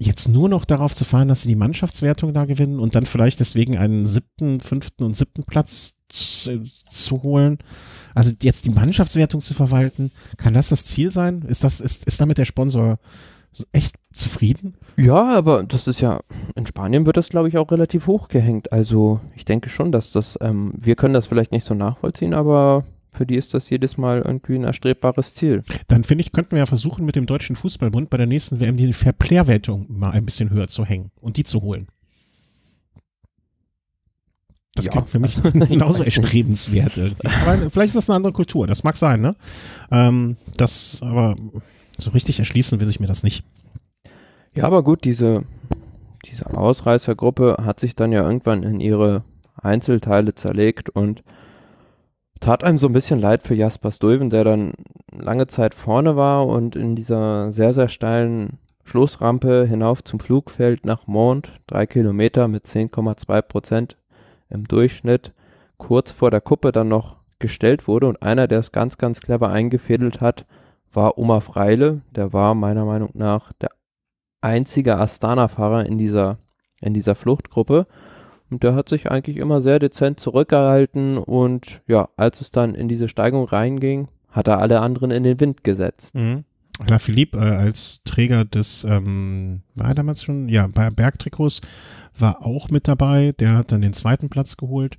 jetzt nur noch darauf zu fahren, dass sie die Mannschaftswertung da gewinnen und dann vielleicht deswegen einen siebten, fünften und siebten Platz zu, zu holen. Also jetzt die Mannschaftswertung zu verwalten, kann das das Ziel sein? Ist das ist ist damit der Sponsor echt zufrieden? Ja, aber das ist ja in Spanien wird das glaube ich auch relativ hoch gehängt. Also ich denke schon, dass das ähm, wir können das vielleicht nicht so nachvollziehen, aber für die ist das jedes Mal irgendwie ein erstrebbares Ziel. Dann finde ich, könnten wir ja versuchen, mit dem Deutschen Fußballbund bei der nächsten WM die fairplay mal ein bisschen höher zu hängen und die zu holen. Das ja. klingt für mich genauso erstrebenswert. Aber vielleicht ist das eine andere Kultur, das mag sein, ne? Ähm, das, aber so richtig erschließen will ich mir das nicht. Ja, aber gut, diese, diese Ausreißergruppe hat sich dann ja irgendwann in ihre Einzelteile zerlegt und tat einem so ein bisschen leid für Jaspers Stuyven, der dann lange Zeit vorne war und in dieser sehr, sehr steilen Schlussrampe hinauf zum Flugfeld nach Mond, drei Kilometer mit 10,2 Prozent im Durchschnitt, kurz vor der Kuppe dann noch gestellt wurde. Und einer, der es ganz, ganz clever eingefädelt hat, war Oma Freile. Der war meiner Meinung nach der einzige Astana-Fahrer in dieser, in dieser Fluchtgruppe. Und der hat sich eigentlich immer sehr dezent zurückgehalten und ja, als es dann in diese Steigung reinging, hat er alle anderen in den Wind gesetzt. Mhm. La Philippe äh, als Träger des, ähm, war er damals schon, ja, bei Bergtrikots, war auch mit dabei. Der hat dann den zweiten Platz geholt.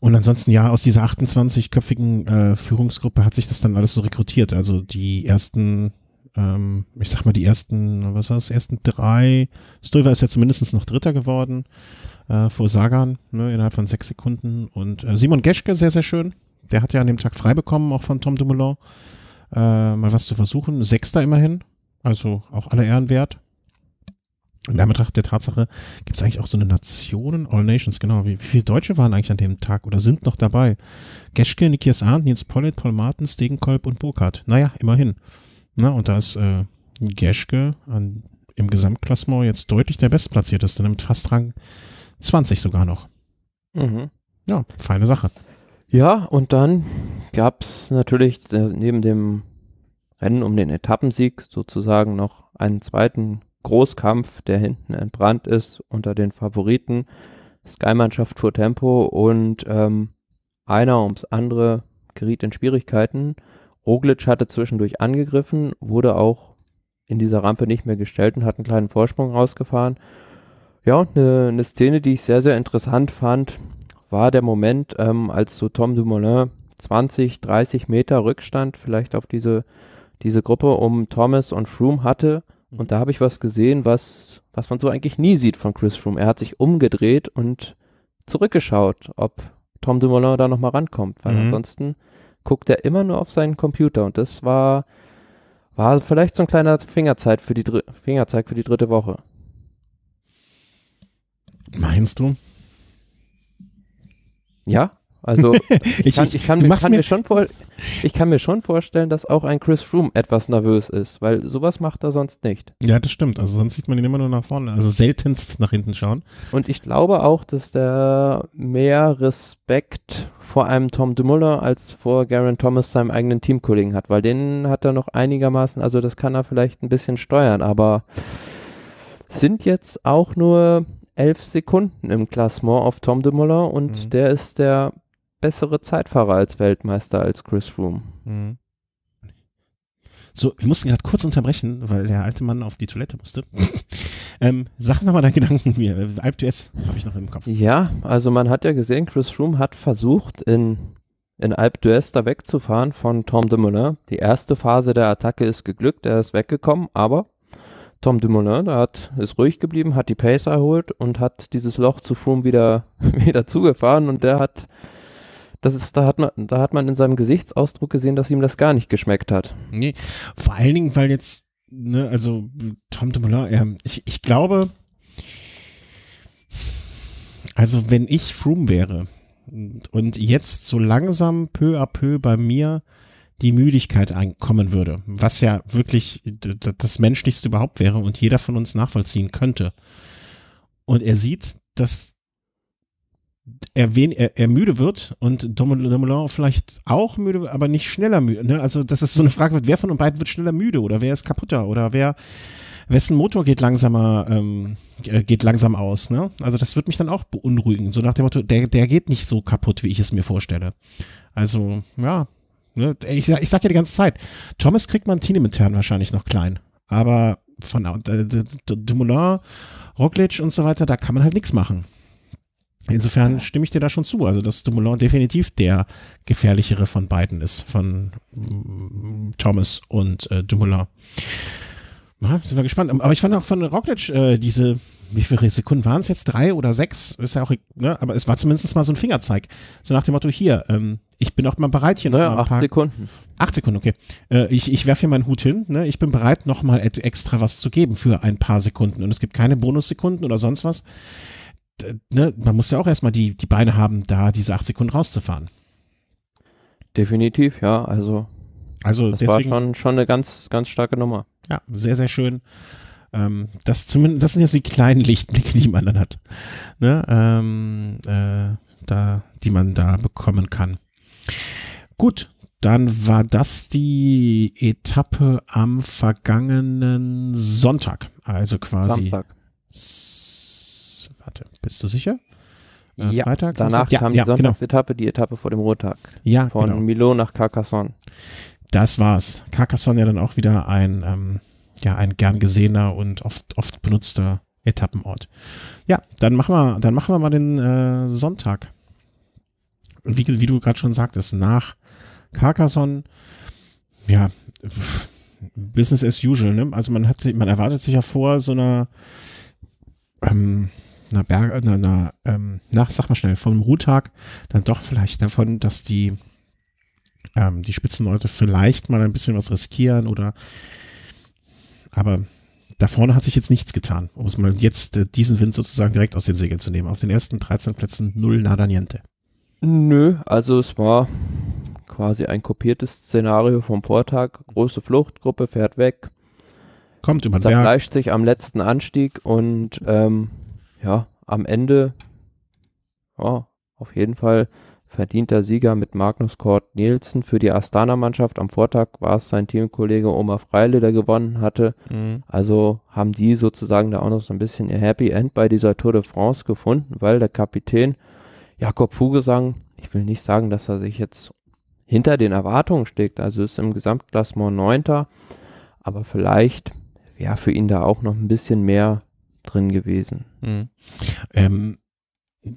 Und ansonsten, ja, aus dieser 28-köpfigen äh, Führungsgruppe hat sich das dann alles so rekrutiert. Also die ersten, ähm, ich sag mal, die ersten, was war das, ersten drei, Stöver ist ja zumindest noch Dritter geworden äh, vor Sagan ne, innerhalb von sechs Sekunden. Und äh, Simon Geschke, sehr, sehr schön. Der hat ja an dem Tag frei bekommen, auch von Tom Dumoulin, äh, mal was zu versuchen. Sechster immerhin, also auch alle Ehren wert. In Anbetracht der Tatsache gibt es eigentlich auch so eine Nationen, All Nations, genau. Wie, wie, viele Deutsche waren eigentlich an dem Tag oder sind noch dabei? Geschke, Nikias Arndt, Nils Pollet, Paul Martens, Degenkolb und Burkhardt. Naja, immerhin. Na, und da ist äh, Geschke an, im Gesamtklassement jetzt deutlich der Bestplatzierteste, mit fast Rang 20 sogar noch. Mhm. Ja, feine Sache. Ja, und dann gab es natürlich äh, neben dem Rennen um den Etappensieg sozusagen noch einen zweiten Großkampf, der hinten entbrannt ist unter den Favoriten. Sky-Mannschaft fuhr Tempo und ähm, einer ums andere geriet in Schwierigkeiten. Roglic hatte zwischendurch angegriffen, wurde auch in dieser Rampe nicht mehr gestellt und hat einen kleinen Vorsprung rausgefahren. Ja, eine ne Szene, die ich sehr, sehr interessant fand, war der Moment, ähm, als so Tom Dumoulin 20, 30 Meter Rückstand vielleicht auf diese, diese Gruppe um Thomas und Froome hatte. Mhm. Und da habe ich was gesehen, was, was man so eigentlich nie sieht von Chris Froome. Er hat sich umgedreht und zurückgeschaut, ob Tom Dumoulin da nochmal rankommt. Weil mhm. ansonsten guckt er immer nur auf seinen Computer. Und das war, war vielleicht so ein kleiner Fingerzeig für die, Dr Fingerzeig für die dritte Woche. Meinst du? Ja, also ich, kann, ich, kann, ich, kann mir, mir schon vor, ich kann mir schon vorstellen, dass auch ein Chris Froome etwas nervös ist, weil sowas macht er sonst nicht. Ja, das stimmt. Also sonst sieht man ihn immer nur nach vorne, also seltenst nach hinten schauen. Und ich glaube auch, dass der mehr Respekt vor einem Tom Dumoulin als vor Garen Thomas seinem eigenen Teamkollegen hat, weil den hat er noch einigermaßen, also das kann er vielleicht ein bisschen steuern, aber sind jetzt auch nur elf Sekunden im Klassement auf Tom Demoller und mhm. der ist der bessere Zeitfahrer als Weltmeister als Chris Froome. Mhm. So, wir mussten gerade kurz unterbrechen, weil der alte Mann auf die Toilette musste. ähm, sag nochmal deinen Gedanken mir. Alp d'Huez habe ich noch im Kopf. Ja, also man hat ja gesehen, Chris Froome hat versucht, in, in Alp d'Huez da wegzufahren von Tom de Dumoulin. Die erste Phase der Attacke ist geglückt, er ist weggekommen, aber Tom Dumoulin, der hat, ist ruhig geblieben, hat die Pace erholt und hat dieses Loch zu Froome wieder, wieder zugefahren und der hat, das ist, da hat man, da hat man in seinem Gesichtsausdruck gesehen, dass ihm das gar nicht geschmeckt hat. Nee, vor allen Dingen, weil jetzt, ne, also Tom Dumoulin, äh, ich, ich glaube, also wenn ich Froome wäre und jetzt so langsam peu à peu bei mir die Müdigkeit einkommen würde, was ja wirklich das Menschlichste überhaupt wäre und jeder von uns nachvollziehen könnte. Und er sieht, dass er, wen, er, er müde wird und Dumoulin vielleicht auch müde, aber nicht schneller müde. Ne? Also, dass es so eine Frage wird, wer von uns beiden wird schneller müde oder wer ist kaputter oder wer, wessen Motor geht langsamer, ähm, äh, geht langsam aus. Ne? Also, das wird mich dann auch beunruhigen. So nach dem Motto, der, der geht nicht so kaputt, wie ich es mir vorstelle. Also, ja, ne, ich, ich sag ja die ganze Zeit, Thomas kriegt man teamintern wahrscheinlich noch klein. Aber von äh, Dumoulin, Roglic und so weiter, da kann man halt nichts machen. Insofern stimme ich dir da schon zu. Also, dass Dumoulin definitiv der gefährlichere von beiden ist, von mm, Thomas und äh, Dumoulin. Na, sind wir gespannt. Aber ich fand auch von Roglic äh, diese, wie viele Sekunden waren es jetzt? Drei oder sechs? Ist ja auch, e-, ne? Aber es war zumindest mal so ein Fingerzeig. So nach dem Motto, hier, ähm, ich bin auch mal bereit hier naja, noch mal acht Sekunden. Acht Sekunden, okay. Äh, ich ich werfe hier meinen Hut hin. Ne? Ich bin bereit, noch mal extra was zu geben für ein paar Sekunden. Und es gibt keine Bonussekunden oder sonst was. D ne? Man muss ja auch erstmal die, die Beine haben, da diese acht Sekunden rauszufahren. Definitiv, ja. Also, also das deswegen, war schon, schon eine ganz, ganz starke Nummer. Ja, sehr, sehr schön. Ähm, das zumindest, das sind jetzt die kleinen Lichtblicke, die man dann hat, ne? ähm, äh, da, die man da bekommen kann. Gut, dann war das die Etappe am vergangenen Sonntag, also quasi. Samstag. Warte, bist du sicher? Äh, ja, Freitag, danach ja, kam ja, die genau. Sonntagsetappe, genau. die Etappe vor dem Ruhetag. Ja, Von genau. Milo nach Carcassonne. Das war's. Carcassonne ja dann auch wieder ein ähm, ja ein gern gesehener und oft, oft benutzter Etappenort. Ja, dann machen wir, dann machen wir mal den äh, Sonntag. Wie, wie du gerade schon sagtest, nach Carcassonne, ja, Business as usual, ne? Also man hat man erwartet sich ja vor so einer, ähm, einer Berg, einer, einer ähm, na, sag mal schnell, vom Ruhetag dann doch vielleicht davon, dass die, ähm, die Spitzenleute vielleicht mal ein bisschen was riskieren oder aber da vorne hat sich jetzt nichts getan, um es mal jetzt äh, diesen Wind sozusagen direkt aus den Segeln zu nehmen. Auf den ersten 13 Plätzen null nada niente. Nö, also es war quasi ein kopiertes Szenario vom Vortag. Große Fluchtgruppe fährt weg. Kommt über den Berg. Zerfleischt sich am letzten Anstieg und ähm, ja, am Ende, ja, auf jeden Fall verdienter Sieger mit Magnus Kort Nielsen für die Astana-Mannschaft. Am Vortag war es sein Teamkollege Oma Freile, der gewonnen hatte. Mhm. Also haben die sozusagen da auch noch so ein bisschen ihr Happy End bei dieser Tour de France gefunden, weil der Kapitän Jakob Fugesang, ich will nicht sagen, dass er sich jetzt hinter den Erwartungen steckt, also ist im Gesamtklassement Neunter, aber vielleicht wäre für ihn da auch noch ein bisschen mehr drin gewesen. Mhm. Ähm,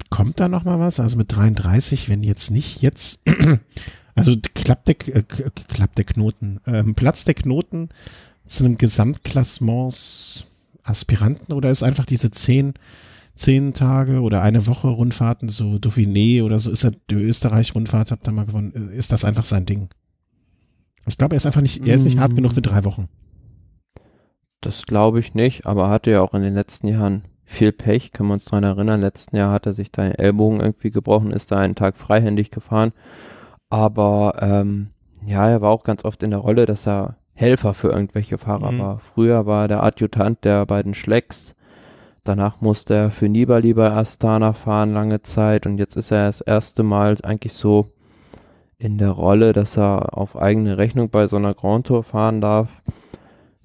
kommt da noch mal was? Also mit 33, wenn jetzt nicht jetzt, also klappt der, äh, äh, klappt der Knoten, ähm, platzt der Knoten zu einem Gesamtklassements Aspiranten oder ist einfach diese zehn, zehn Tage oder eine Woche Rundfahrten, so Dauphiné oder so, ist er die Österreich-Rundfahrt, habt ihr mal gewonnen, äh, ist das einfach sein Ding? Ich glaube, er ist einfach nicht, er ist nicht mm. hart genug für drei Wochen. Das glaube ich nicht, aber hatte ja auch in den letzten Jahren viel Pech, können wir uns daran erinnern. Letzten Jahr hat er sich da den Ellbogen irgendwie gebrochen, ist da einen Tag freihändig gefahren. Aber ähm, ja, er war auch ganz oft in der Rolle, dass er Helfer für irgendwelche Fahrer mhm. war. Früher war er der Adjutant der beiden Schlecks. Danach musste er für Nibali bei Astana fahren lange Zeit und jetzt ist er das erste Mal eigentlich so in der Rolle, dass er auf eigene Rechnung bei so einer Grand Tour fahren darf.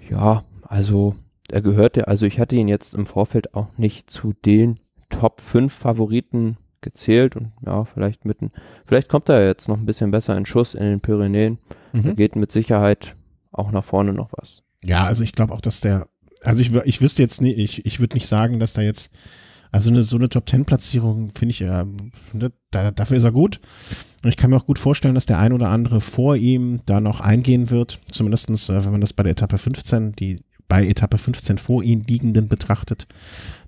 Ja, also er gehörte, also ich hatte ihn jetzt im Vorfeld auch nicht zu den Top 5 Favoriten gezählt und ja, vielleicht mitten, vielleicht kommt er jetzt noch ein bisschen besser in Schuss in den Pyrenäen. Mhm. Da geht mit Sicherheit auch nach vorne noch was. Ja, also ich glaube auch, dass der, also ich, ich wüsste jetzt nicht, ich, ich würde nicht sagen, dass da jetzt, also eine, so eine Top 10 Platzierung finde ich ja, ne, da, dafür ist er gut. Und ich kann mir auch gut vorstellen, dass der ein oder andere vor ihm da noch eingehen wird. Zumindestens, äh, wenn man das bei der Etappe 15, die bei Etappe 15 vor ihnen liegenden betrachtet,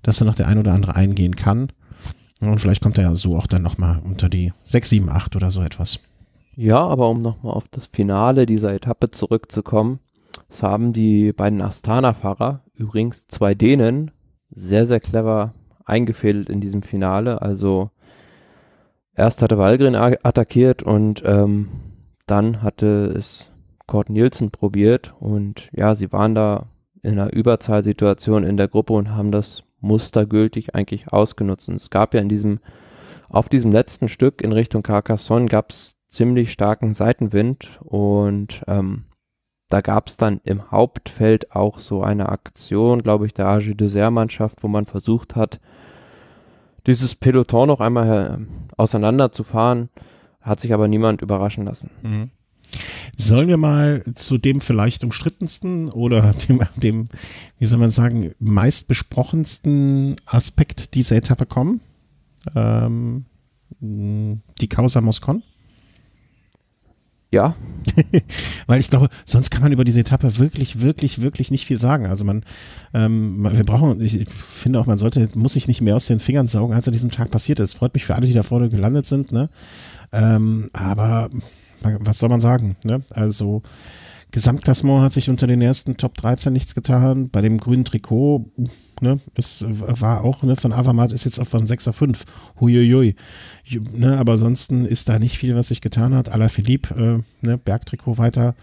dass da noch der ein oder andere eingehen kann. Und vielleicht kommt er ja so auch dann nochmal unter die 6, 7, 8 oder so etwas. Ja, aber um nochmal auf das Finale dieser Etappe zurückzukommen, es haben die beiden Astana-Fahrer, übrigens zwei Dänen, sehr, sehr clever eingefädelt in diesem Finale. Also erst hatte Walgren attackiert und ähm, dann hatte es Kurt Nielsen probiert und ja, sie waren da in einer Überzahlsituation in der Gruppe und haben das mustergültig eigentlich ausgenutzt. Und es gab ja in diesem, auf diesem letzten Stück in Richtung Carcassonne gab es ziemlich starken Seitenwind und ähm, da gab es dann im Hauptfeld auch so eine Aktion, glaube ich, der AG Dessert-Mannschaft, wo man versucht hat, dieses Peloton noch einmal äh, auseinanderzufahren, hat sich aber niemand überraschen lassen. Mhm. Sollen wir mal zu dem vielleicht umstrittensten oder dem, dem wie soll man sagen, meist besprochensten Aspekt dieser Etappe kommen? Ähm, die Causa Moscon? Ja. Weil ich glaube, sonst kann man über diese Etappe wirklich, wirklich, wirklich nicht viel sagen. Also man, ähm, wir brauchen, ich finde auch, man sollte, muss sich nicht mehr aus den Fingern saugen, als an diesem Tag passiert ist. Freut mich für alle, die da vorne gelandet sind, ne? Ähm, aber was soll man sagen? Ne? Also Gesamtklassement hat sich unter den ersten Top 13 nichts getan. Bei dem grünen Trikot, ne, es war auch, ne, von Avamat ist jetzt auf von 6 auf 5. Huiuiui. Ne, aber ansonsten ist da nicht viel, was sich getan hat. Ala Philipp, äh, ne, Bergtrikot weiter.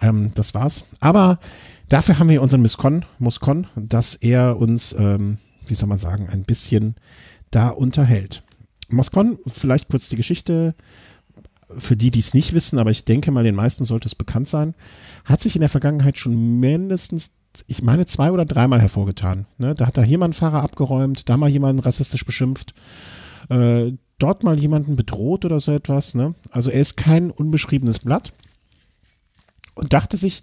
Ähm, das war's. Aber dafür haben wir unseren Muskon, Muskon dass er uns, ähm, wie soll man sagen, ein bisschen da unterhält. Moskon, vielleicht kurz die Geschichte für die, die es nicht wissen, aber ich denke mal, den meisten sollte es bekannt sein, hat sich in der Vergangenheit schon mindestens, ich meine, zwei oder dreimal hervorgetan. Ne? Da hat da jemand Fahrer abgeräumt, da mal jemanden rassistisch beschimpft, äh, dort mal jemanden bedroht oder so etwas. Ne? Also er ist kein unbeschriebenes Blatt und dachte sich,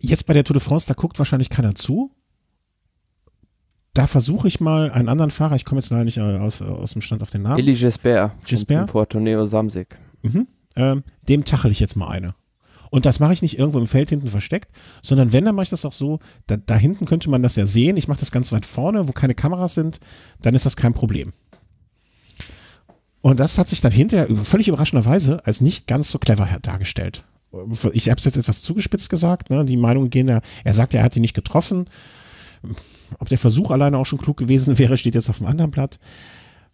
jetzt bei der Tour de France, da guckt wahrscheinlich keiner zu. Da versuche ich mal einen anderen Fahrer, ich komme jetzt leider nicht aus, aus dem Stand auf den Namen. Eli Gisbert? Gesper. Fortuneo Samsig mhm, ähm, dem tachel ich jetzt mal eine. Und das mache ich nicht irgendwo im Feld hinten versteckt, sondern wenn, dann mache ich das auch so, da, da hinten könnte man das ja sehen. Ich mache das ganz weit vorne, wo keine Kameras sind, dann ist das kein Problem. Und das hat sich dann hinterher völlig überraschenderweise als nicht ganz so clever dargestellt. Ich habe es jetzt etwas zugespitzt gesagt, ne? die Meinungen gehen da, er sagt, er hat die nicht getroffen. Ob der Versuch alleine auch schon klug gewesen wäre, steht jetzt auf dem anderen Blatt.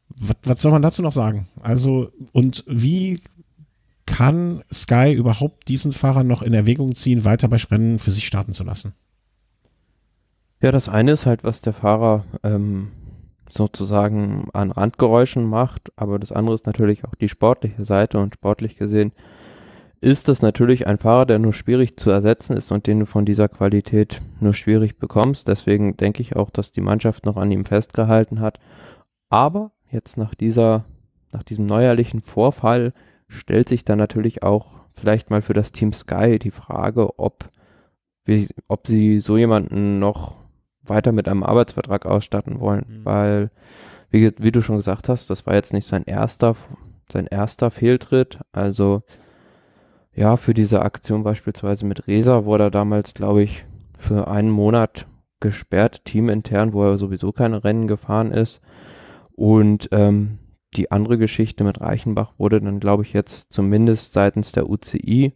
Was, was soll man dazu noch sagen? Also, und wie kann Sky überhaupt diesen Fahrer noch in Erwägung ziehen, weiter bei Rennen für sich starten zu lassen? Ja, das eine ist halt, was der Fahrer ähm, sozusagen an Randgeräuschen macht, aber das andere ist natürlich auch die sportliche Seite und sportlich gesehen ist das natürlich ein Fahrer, der nur schwierig zu ersetzen ist und den du von dieser Qualität nur schwierig bekommst. Deswegen denke ich auch, dass die Mannschaft noch an ihm festgehalten hat. Aber jetzt nach dieser, nach diesem neuerlichen Vorfall stellt sich dann natürlich auch vielleicht mal für das Team Sky die Frage, ob, wir, ob sie so jemanden noch weiter mit einem Arbeitsvertrag ausstatten wollen, mhm. weil, wie, wie, du schon gesagt hast, das war jetzt nicht sein erster, sein erster Fehltritt. Also, ja, für diese Aktion beispielsweise mit Resa wurde er damals, glaube ich, für einen Monat gesperrt, teamintern, wo er sowieso keine Rennen gefahren ist. Und ähm, die andere Geschichte mit Reichenbach wurde dann, glaube ich, jetzt zumindest seitens der UCI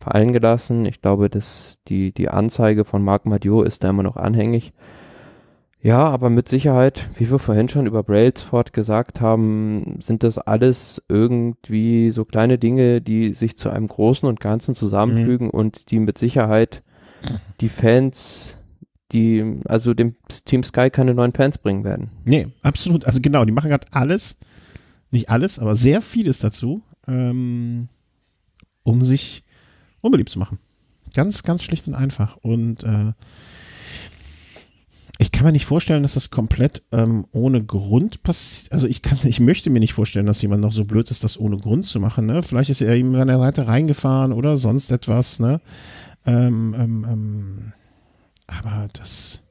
fallen gelassen. Ich glaube, dass die, die Anzeige von Marc Madiot ist da immer noch anhängig. Ja, aber mit Sicherheit, wie wir vorhin schon über Brailsford gesagt haben, sind das alles irgendwie so kleine Dinge, die sich zu einem Großen und Ganzen zusammenfügen mhm. und die mit Sicherheit die Fans die, also dem Team Sky keine neuen Fans bringen werden. Nee, absolut. Also genau, die machen gerade alles nicht alles, aber sehr vieles dazu, ähm, um sich unbeliebt zu machen. Ganz, ganz schlicht und einfach. Und äh, ich kann mir nicht vorstellen, dass das komplett ähm, ohne Grund passiert. Also ich kann, ich möchte mir nicht vorstellen, dass jemand noch so blöd ist, das ohne Grund zu machen. Ne? Vielleicht ist er ihm an der Seite reingefahren oder sonst etwas. Ne? Ähm, ähm, ähm aber das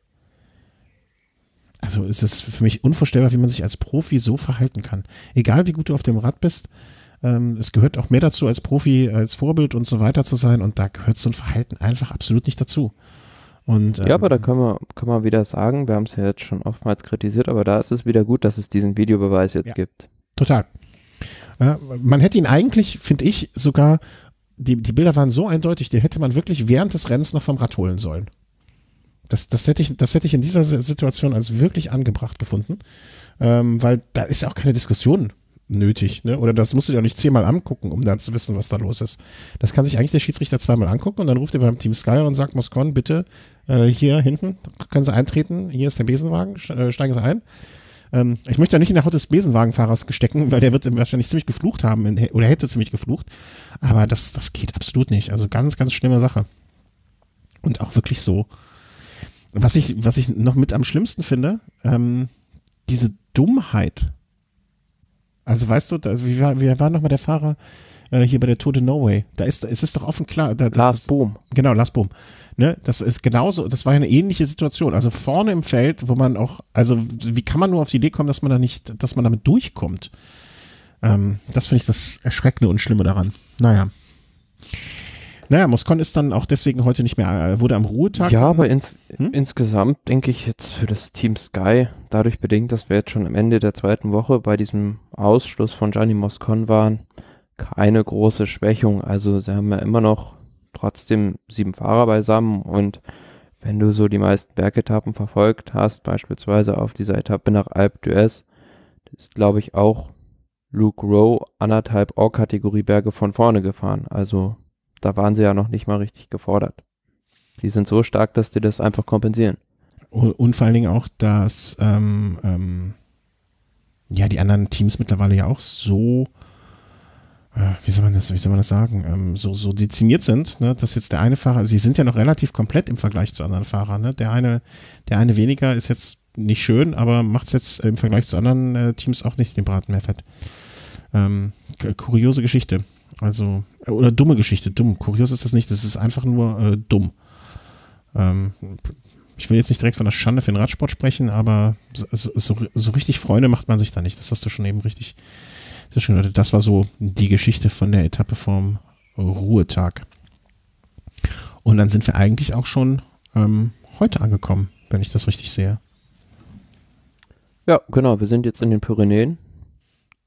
also ist es für mich unvorstellbar, wie man sich als Profi so verhalten kann. Egal wie gut du auf dem Rad bist, ähm, es gehört auch mehr dazu, als Profi, als Vorbild und so weiter zu sein. Und da gehört so ein Verhalten einfach absolut nicht dazu. Und, ähm, ja, aber da ähm, können wir, kann man wieder sagen, wir haben es ja jetzt schon oftmals kritisiert, aber da ist es wieder gut, dass es diesen Videobeweis jetzt ja, gibt. Total. Äh, man hätte ihn eigentlich, finde ich, sogar, die, die Bilder waren so eindeutig, den hätte man wirklich während des Rennens noch vom Rad holen sollen. Das, das, hätte ich, das hätte ich in dieser Situation als wirklich angebracht gefunden, ähm, weil da ist ja auch keine Diskussion nötig. Ne? Oder das musst du dir auch nicht zehnmal angucken, um dann zu wissen, was da los ist. Das kann sich eigentlich der Schiedsrichter zweimal angucken und dann ruft er beim Team Sky und sagt, Moscon, bitte äh, hier hinten, können Sie eintreten, hier ist der Besenwagen, äh, steigen Sie ein. Ähm, ich möchte da nicht in der Haut des Besenwagenfahrers gestecken, weil der wird wahrscheinlich ziemlich geflucht haben oder hätte ziemlich geflucht. Aber das, das geht absolut nicht. Also ganz, ganz schlimme Sache. Und auch wirklich so, was ich, was ich noch mit am schlimmsten finde, ähm, diese Dummheit. Also weißt du, da, wie, war, wie war nochmal der Fahrer äh, hier bei der Tour de Norway? Da ist, es doch offen klar. Da, Lars das, Boom. Genau, Lars Boom. Ne, das ist genauso, das war eine ähnliche Situation. Also vorne im Feld, wo man auch, also wie kann man nur auf die Idee kommen, dass man da nicht, dass man damit durchkommt? Ähm, das finde ich das Erschreckende und Schlimme daran. Naja. Naja, Moscon ist dann auch deswegen heute nicht mehr, äh, wurde am Ruhetag. Ja, aber ins, hm? insgesamt denke ich jetzt für das Team Sky, dadurch bedingt, dass wir jetzt schon am Ende der zweiten Woche bei diesem Ausschluss von Gianni Moscon waren, keine große Schwächung. Also sie haben ja immer noch trotzdem sieben Fahrer beisammen und wenn du so die meisten Bergetappen verfolgt hast, beispielsweise auf dieser Etappe nach Alpe d'Huez, ist glaube ich auch Luke Rowe anderthalb Or-Kategorie Berge von vorne gefahren. Also da waren sie ja noch nicht mal richtig gefordert. Die sind so stark, dass die das einfach kompensieren. Und vor allen Dingen auch, dass ähm, ähm, ja die anderen Teams mittlerweile ja auch so, äh, wie soll man das, wie soll man das sagen, ähm, so, so dezimiert sind, ne, dass jetzt der eine Fahrer, sie sind ja noch relativ komplett im Vergleich zu anderen Fahrern, ne? Der eine, der eine weniger ist jetzt nicht schön, aber macht es jetzt im Vergleich zu anderen äh, Teams auch nicht den Braten mehr fett. Ähm, kuriose Geschichte. Also, äh, oder dumme Geschichte, dumm. Kurios ist das nicht, das ist einfach nur äh, dumm. Ähm, ich will jetzt nicht direkt von der Schande für den Radsport sprechen, aber so, so, so, richtig Freunde macht man sich da nicht. Das hast du schon eben richtig. Das, schon, das war so die Geschichte von der Etappe vom äh, Ruhetag. Und dann sind wir eigentlich auch schon ähm, heute angekommen, wenn ich das richtig sehe. Ja, genau. Wir sind jetzt in den Pyrenäen.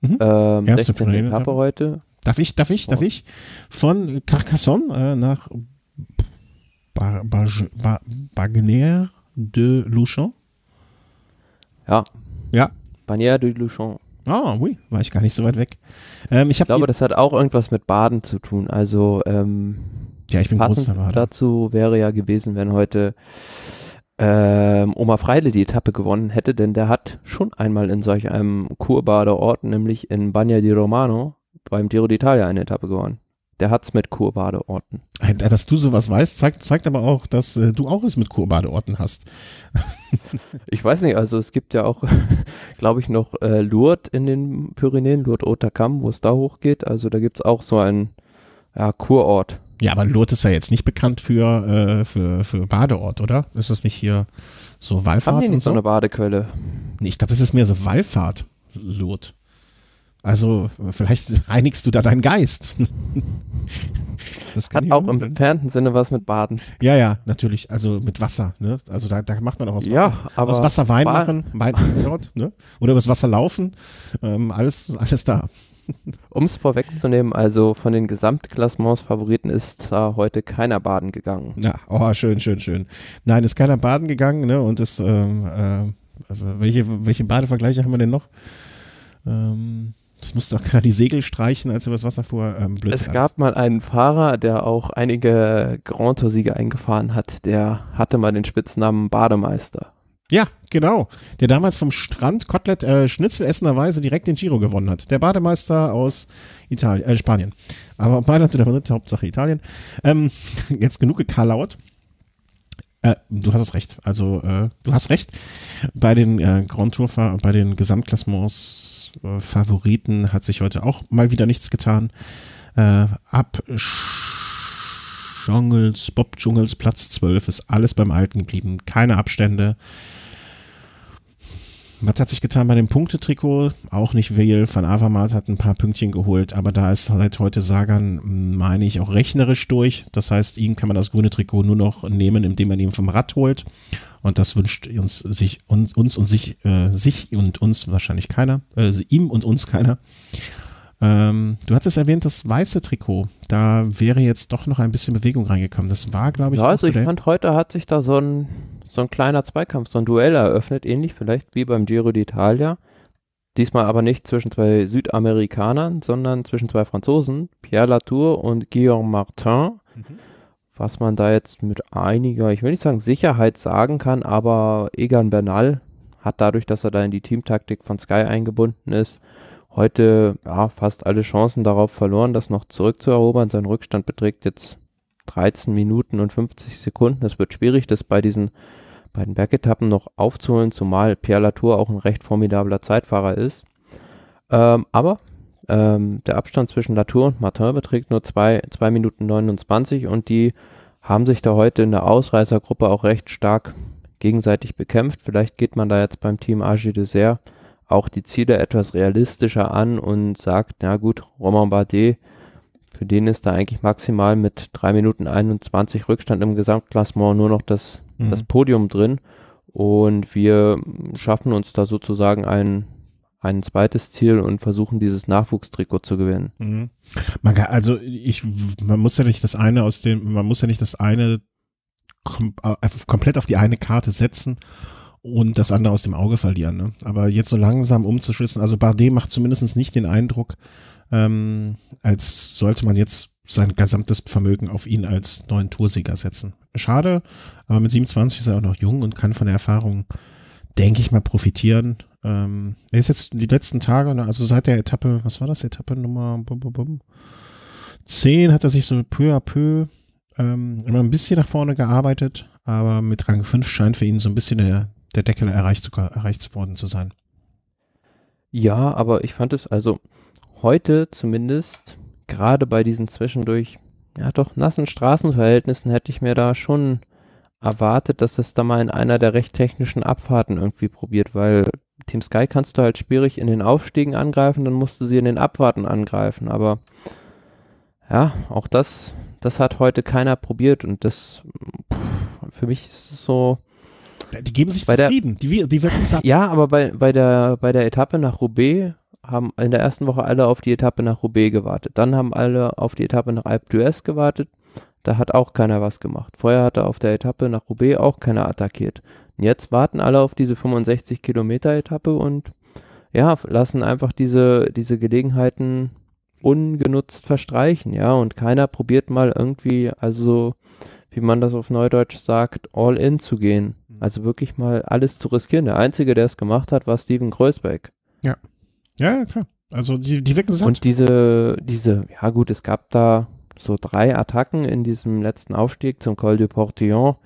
Mhm. Ähm, Erste 16. Pyrenäen Etappe heute. Darf ich, darf ich, darf oh. ich? Von Carcassonne äh, nach Bagnère Bar, de Luchon. Ja. Ja. Bagner de Luchon. Ah, oui, war ich gar nicht so weit weg. Ähm, ich, ich glaube, das hat auch irgendwas mit Baden zu tun. Also, ähm, ja, ich bin passend dazu wäre ja gewesen, wenn heute ähm, Oma Freile die Etappe gewonnen hätte, denn der hat schon einmal in solch einem Kurbadeort, nämlich in Bagna di Romano, beim Giro d'Italia eine Etappe gewonnen. Der hat's mit Kurbadeorten. Äh, dass du sowas weißt, zeigt, zeigt aber auch, dass äh, du auch es mit Kurbadeorten hast. ich weiß nicht, also es gibt ja auch, glaube ich, noch äh, Lourdes in den Pyrenäen, Lourdes-Otakam, wo es da hochgeht. Also da gibt's auch so einen ja, Kurort. Ja, aber Lourdes ist ja jetzt nicht bekannt für, äh, für, für Badeort, oder? Ist das nicht hier so Wallfahrt? Haben die nicht so? so eine Badequelle? Nee, ich glaube, es ist mehr so Wallfahrt, Lourdes. Also vielleicht reinigst du da deinen Geist. das Hat auch im entfernten Sinne was mit Baden. Ja, ja, natürlich. Also mit Wasser. Ne? Also da, da, macht man auch aus Wasser, aber aus Wasser Wein machen. Wein, dort, ne? Oder übers Wasser laufen. Ähm, alles, alles da. Um es vorwegzunehmen, also von den Gesamtklassements Favoriten ist äh, heute keiner baden gegangen. Ja, oh, schön, schön, schön. Nein, ist keiner baden gegangen, ne? Und ist, ähm, äh, also welche, welche Badevergleiche haben wir denn noch? Ähm, das musste auch keiner die Segel streichen, als er übers Wasser fuhr. Ähm, es gab mal einen Fahrer, der auch einige Grand Tour-Siege eingefahren hat. Der hatte mal den Spitznamen Bademeister. Ja, genau. Der damals vom Strand Kotelett äh, Schnitzelessenderweise direkt den Giro gewonnen hat. Der Bademeister aus Italien, äh, Spanien. Aber Mailand oder Madrid, Hauptsache Italien. Ähm, jetzt genug gekalaut. Äh, du hast recht. Also äh, du hast recht. Bei den äh, Grand Tour, bei den Gesamtklassements äh, Favoriten hat sich heute auch mal wieder nichts getan. Äh, ab Dschungels, Bob Dschungels, Platz 12 ist alles beim Alten geblieben. Keine Abstände. Was hat sich getan bei dem Punktetrikot? Auch nicht Will. Van Avermaet hat ein paar Pünktchen geholt, aber da ist seit heute Sagan, meine ich, auch rechnerisch durch. Das heißt, ihm kann man das grüne Trikot nur noch nehmen, indem man ihn vom Rad holt. Und das wünscht uns, sich, uns, uns und sich, äh, sich und uns wahrscheinlich keiner, äh, ihm und uns keiner. Ähm, du hattest erwähnt, das weiße Trikot. Da wäre jetzt doch noch ein bisschen Bewegung reingekommen. Das war, glaube ich. Ja, also ich fand, heute hat sich da so ein so ein kleiner Zweikampf, so ein Duell eröffnet, ähnlich vielleicht wie beim Giro d'Italia. Diesmal aber nicht zwischen zwei Südamerikanern, sondern zwischen zwei Franzosen, Pierre Latour und Guillaume Martin. Mhm. Was man da jetzt mit einiger, ich will nicht sagen Sicherheit sagen kann, aber Egan Bernal hat dadurch, dass er da in die Teamtaktik von Sky eingebunden ist, heute ja, fast alle Chancen darauf verloren, das noch zurückzuerobern. Sein Rückstand beträgt jetzt 13 Minuten und 50 Sekunden. Es wird schwierig, das bei diesen beiden Bergetappen noch aufzuholen, zumal Pierre Latour auch ein recht formidabler Zeitfahrer ist. Ähm, aber ähm, der Abstand zwischen Latour und Martin beträgt nur 2 Minuten 29 und die haben sich da heute in der Ausreißergruppe auch recht stark gegenseitig bekämpft. Vielleicht geht man da jetzt beim Team Agi Dessert auch die Ziele etwas realistischer an und sagt, na gut, Romain Bardet, für den ist da eigentlich maximal mit 3 Minuten 21 Rückstand im Gesamtklassement nur noch das mhm. das Podium drin. Und wir schaffen uns da sozusagen einen ein zweites Ziel und versuchen, dieses Nachwuchstrikot zu gewinnen. Mhm. Man kann, also ich, man muss ja nicht das eine aus dem, man muss ja nicht das eine kom äh, komplett auf die eine Karte setzen und das andere aus dem Auge verlieren. Ne? Aber jetzt so langsam umzuschlüsseln, also Bardet macht zumindest nicht den Eindruck, ähm, als sollte man jetzt sein gesamtes Vermögen auf ihn als neuen Toursieger setzen. Schade, aber mit 27 ist er auch noch jung und kann von der Erfahrung, denke ich mal, profitieren. Ähm, er ist jetzt die letzten Tage, ne, also seit der Etappe, was war das, Etappe Nummer bum, bum, bum, 10 hat er sich so peu à peu ähm, immer ein bisschen nach vorne gearbeitet, aber mit Rang 5 scheint für ihn so ein bisschen der, der Deckel erreicht, erreicht worden zu sein. Ja, aber ich fand es also heute zumindest gerade bei diesen zwischendurch, ja doch, nassen Straßenverhältnissen hätte ich mir da schon erwartet, dass es da mal in einer der recht technischen Abfahrten irgendwie probiert, weil Team Sky kannst du halt schwierig in den Aufstiegen angreifen, dann musst du sie in den Abfahrten angreifen, aber ja, auch das, das hat heute keiner probiert und das pff, für mich ist es so, die geben sich zufrieden. Der, die, die wirken satt. Ja, aber bei, bei, der, bei der Etappe nach Roubaix haben in der ersten Woche alle auf die Etappe nach Roubaix gewartet. Dann haben alle auf die Etappe nach Alpe d'Huez gewartet. Da hat auch keiner was gemacht. Vorher hatte auf der Etappe nach Roubaix auch keiner attackiert. Und jetzt warten alle auf diese 65 Kilometer Etappe und ja, lassen einfach diese, diese Gelegenheiten ungenutzt verstreichen, ja, und keiner probiert mal irgendwie, also wie man das auf Neudeutsch sagt, all in zu gehen. Mhm. Also wirklich mal alles zu riskieren. Der Einzige, der es gemacht hat, war Steven Kreuzbeck. Ja. Ja, ja klar. Also die, die wirken satt. Und diese, diese, ja gut, es gab da so drei Attacken in diesem letzten Aufstieg zum Col du Portillon.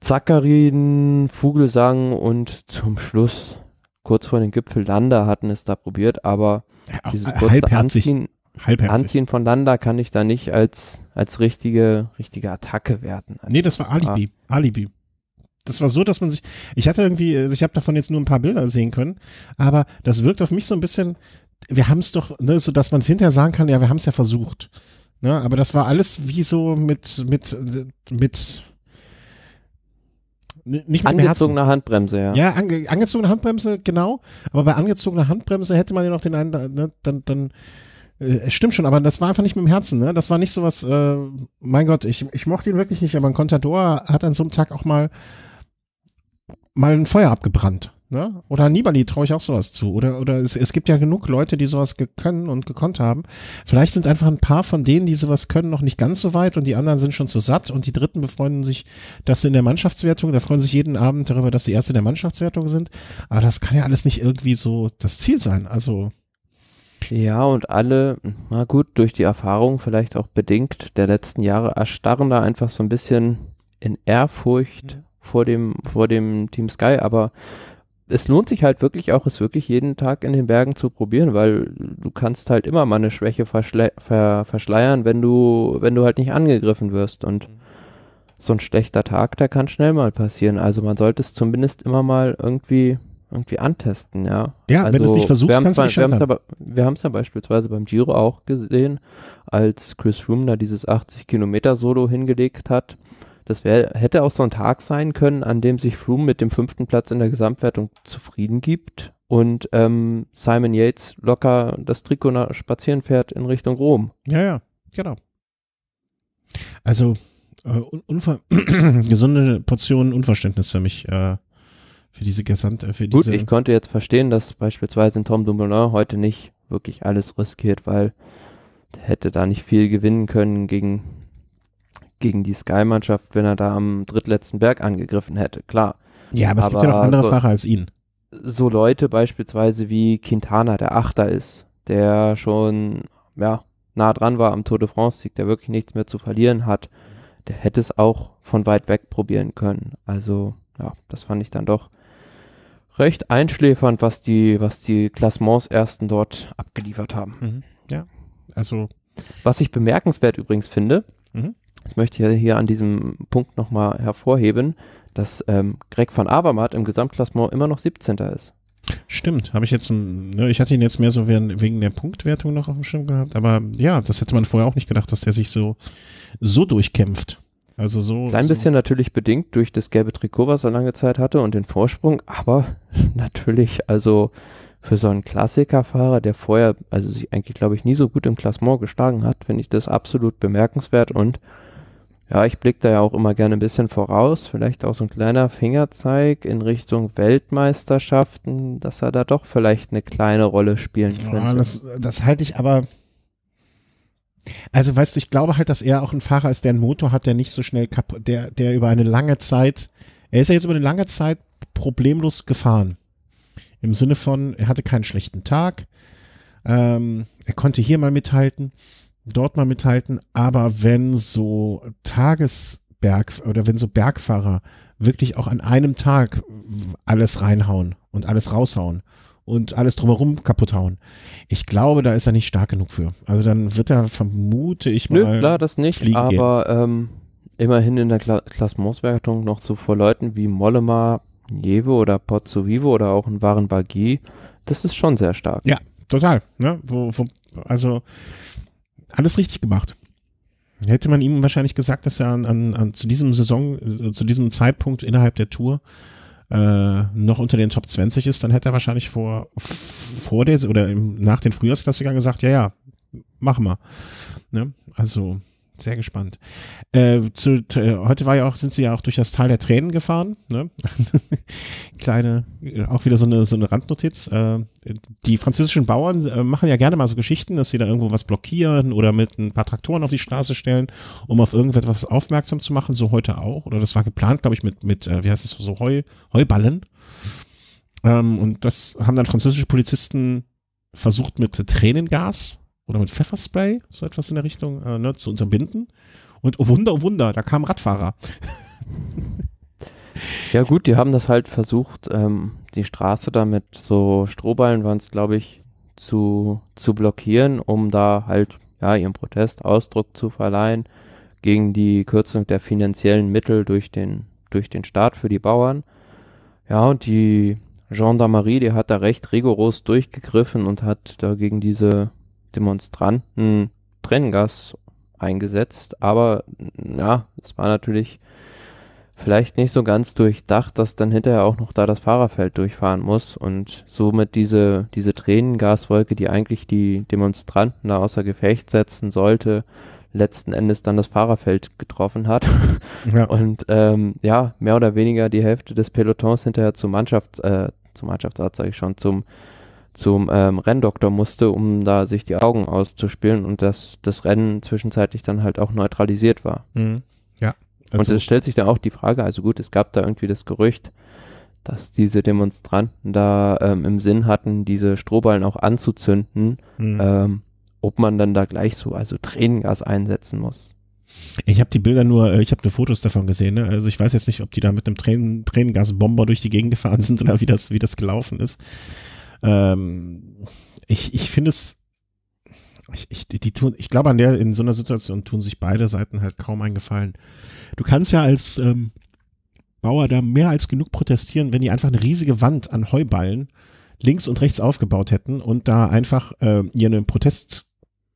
Zachariden, Vogelsang und zum Schluss kurz vor dem Gipfel Landa hatten es da probiert, aber ja, dieses äh, kurze halbherzig. Anziehen, halbherzig. Anziehen von Landa kann ich da nicht als, als richtige, richtige Attacke werten. Also nee, das war also, Alibi. War, ah. Alibi das war so, dass man sich, ich hatte irgendwie, also ich habe davon jetzt nur ein paar Bilder sehen können, aber das wirkt auf mich so ein bisschen, wir haben es doch, ne, so dass man es hinterher sagen kann, ja, wir haben es ja versucht. Ne, aber das war alles wie so mit, mit, mit, nicht angezogene Handbremse, ja. Ja, ange, angezogene Handbremse, genau. Aber bei angezogener Handbremse hätte man ja noch den einen, ne, dann, dann äh, stimmt schon, aber das war einfach nicht mit dem Herzen, ne? Das war nicht so was, äh, mein Gott, ich, ich mochte ihn wirklich nicht, aber ein Contador hat an so einem Tag auch mal, mal ein Feuer abgebrannt. Ne? Oder Nibali traue ich auch sowas zu. Oder, oder es, es gibt ja genug Leute, die sowas können und gekonnt haben. Vielleicht sind einfach ein paar von denen, die sowas können, noch nicht ganz so weit und die anderen sind schon zu satt und die Dritten befreunden sich, dass sie in der Mannschaftswertung, da freuen sich jeden Abend darüber, dass sie erst in der Mannschaftswertung sind. Aber das kann ja alles nicht irgendwie so das Ziel sein. Also ja, und alle, na gut, durch die Erfahrung vielleicht auch bedingt der letzten Jahre erstarren da einfach so ein bisschen in Ehrfurcht ja. Mhm. vor dem, vor dem Team Sky, aber es lohnt sich halt wirklich auch, es wirklich jeden Tag in den Bergen zu probieren, weil du kannst halt immer mal eine Schwäche verschle ver verschleiern, wenn du, wenn du halt nicht angegriffen wirst. Und mhm. so ein schlechter Tag, der kann schnell mal passieren. Also man sollte es zumindest immer mal irgendwie irgendwie antesten, ja. Ja, also, wenn du es also, nicht versuchst, kannst du nicht scheitern. Wir haben es ja, beispielsweise beim Giro auch gesehen, als Chris Froome da dieses 80-Kilometer-Solo hingelegt hat. Das wär, hätte auch so ein Tag sein können, an dem sich Froome mit dem fünften Platz in der Gesamtwertung zufrieden gibt und ähm, Simon Yates locker das Trikot nach, spazieren fährt in Richtung Rom. Ja, ja, genau. Also äh, gesunde Portionen Unverständnis für mich. Äh für diese Gesamt, äh, für Gut, diese ich konnte jetzt verstehen, dass beispielsweise ein Tom Dumoulin heute nicht wirklich alles riskiert, weil er hätte da nicht viel gewinnen können gegen, gegen die Sky-Mannschaft, wenn er da am drittletzten Berg angegriffen hätte, klar. Ja, aber, aber es gibt ja noch andere so, Fahrer als ihn. So Leute beispielsweise wie Quintana, der Achter ist, der schon, ja, nah dran war am Tour de France-Sieg, der wirklich nichts mehr zu verlieren hat, der hätte es auch von weit weg probieren können. Also, ja, das fand ich dann doch recht einschläfernd, was die, was die Klassements ersten dort abgeliefert haben. Mhm. Ja, also. Was ich bemerkenswert übrigens finde, mhm. das möchte ich hier an diesem Punkt nochmal hervorheben, dass ähm, Greg van Avermaet im Gesamtklassement immer noch 17. ist. Stimmt, habe ich jetzt, ne, ich hatte ihn jetzt mehr so wegen der Punktwertung noch auf dem Schirm gehabt, aber ja, das hätte man vorher auch nicht gedacht, dass der sich so, so durchkämpft. Also so. Klein so. bisschen natürlich bedingt durch das gelbe Trikot, was er lange Zeit hatte und den Vorsprung, aber natürlich, also für so einen Klassikerfahrer, der vorher, also sich eigentlich, glaube ich, nie so gut im Klassement geschlagen hat, finde ich das absolut bemerkenswert und ja, ich blicke da ja auch immer gerne ein bisschen voraus, vielleicht auch so ein kleiner Fingerzeig in Richtung Weltmeisterschaften, dass er da doch vielleicht eine kleine Rolle spielen könnte. Ja, das, das halte ich aber, also weißt du, ich glaube halt, dass er auch ein Fahrer ist, der einen Motor hat, der nicht so schnell kaputt, der, der über eine lange Zeit, er ist ja jetzt über eine lange Zeit problemlos gefahren. Im Sinne von, er hatte keinen schlechten Tag, ähm, er konnte hier mal mithalten, dort mal mithalten, aber wenn so Tagesberg oder wenn so Bergfahrer wirklich auch an einem Tag alles reinhauen und alles raushauen und alles drumherum kaputt hauen. Ich glaube, da ist er nicht stark genug für. Also dann wird er, vermute ich mal. Nö, klar, das nicht, aber ähm, immerhin in der Klassementswertung noch zu vor Leuten wie Mollema, Jewe oder Pozzo Vivo oder auch ein Waren Bagi, das ist schon sehr stark. Ja, total. Ne? Wo, wo, also alles richtig gemacht. Hätte man ihm wahrscheinlich gesagt, dass er an, an, an zu diesem Saison, äh, zu diesem Zeitpunkt innerhalb der Tour äh, noch unter den Top 20 ist, dann hätte er wahrscheinlich vor, vor der oder nach den Frühjahrsklassikern gesagt, ja, ja, mach mal. Ne? Also sehr gespannt. Äh, zu, äh, heute war ja auch, sind sie ja auch durch das Tal der Tränen gefahren. Ne? Kleine, äh, auch wieder so eine, so eine Randnotiz. Äh, die französischen Bauern äh, machen ja gerne mal so Geschichten, dass sie da irgendwo was blockieren oder mit ein paar Traktoren auf die Straße stellen, um auf irgendetwas aufmerksam zu machen. So heute auch. Oder das war geplant, glaube ich, mit, mit äh, wie heißt es, so Heu, Heuballen. Ähm, und das haben dann französische Polizisten versucht mit Tränengas oder mit Pfefferspray, so etwas in der Richtung, äh, ne, zu unterbinden. Und oh Wunder, oh Wunder, da kamen Radfahrer. ja gut, die haben das halt versucht, ähm, die Straße da mit so Strohballen waren es, glaube ich, zu, zu blockieren, um da halt ja, ihren Protest Ausdruck zu verleihen gegen die Kürzung der finanziellen Mittel durch den, durch den Staat für die Bauern. Ja, und die Gendarmerie, die hat da recht rigoros durchgegriffen und hat da gegen diese Demonstranten Tränengas eingesetzt, aber ja, es war natürlich vielleicht nicht so ganz durchdacht, dass dann hinterher auch noch da das Fahrerfeld durchfahren muss und somit diese, diese Tränengaswolke, die eigentlich die Demonstranten da außer Gefecht setzen sollte, letzten Endes dann das Fahrerfeld getroffen hat ja. und ähm, ja, mehr oder weniger die Hälfte des Pelotons hinterher zum Mannschafts, äh, zum Mannschaftsarzt sage ich schon, zum zum ähm, Renndoktor musste, um da sich die Augen auszuspielen und dass das Rennen zwischenzeitlich dann halt auch neutralisiert war. Mhm. Ja. Also und es stellt sich dann auch die Frage, also gut, es gab da irgendwie das Gerücht, dass diese Demonstranten da ähm, im Sinn hatten, diese Strohballen auch anzuzünden, mhm. ähm, ob man dann da gleich so also Tränengas einsetzen muss. Ich habe die Bilder nur, äh, ich habe nur Fotos davon gesehen. Ne? Also ich weiß jetzt nicht, ob die da mit einem Tränen, Tränengasbomber durch die Gegend gefahren sind oder wie das, wie das gelaufen ist. Ähm, ich ich finde es, ich, ich, die tun, ich glaube, an der, in so einer Situation tun sich beide Seiten halt kaum einen Gefallen. Du kannst ja als ähm, Bauer da mehr als genug protestieren, wenn die einfach eine riesige Wand an Heuballen links und rechts aufgebaut hätten und da einfach äh, ihren Protest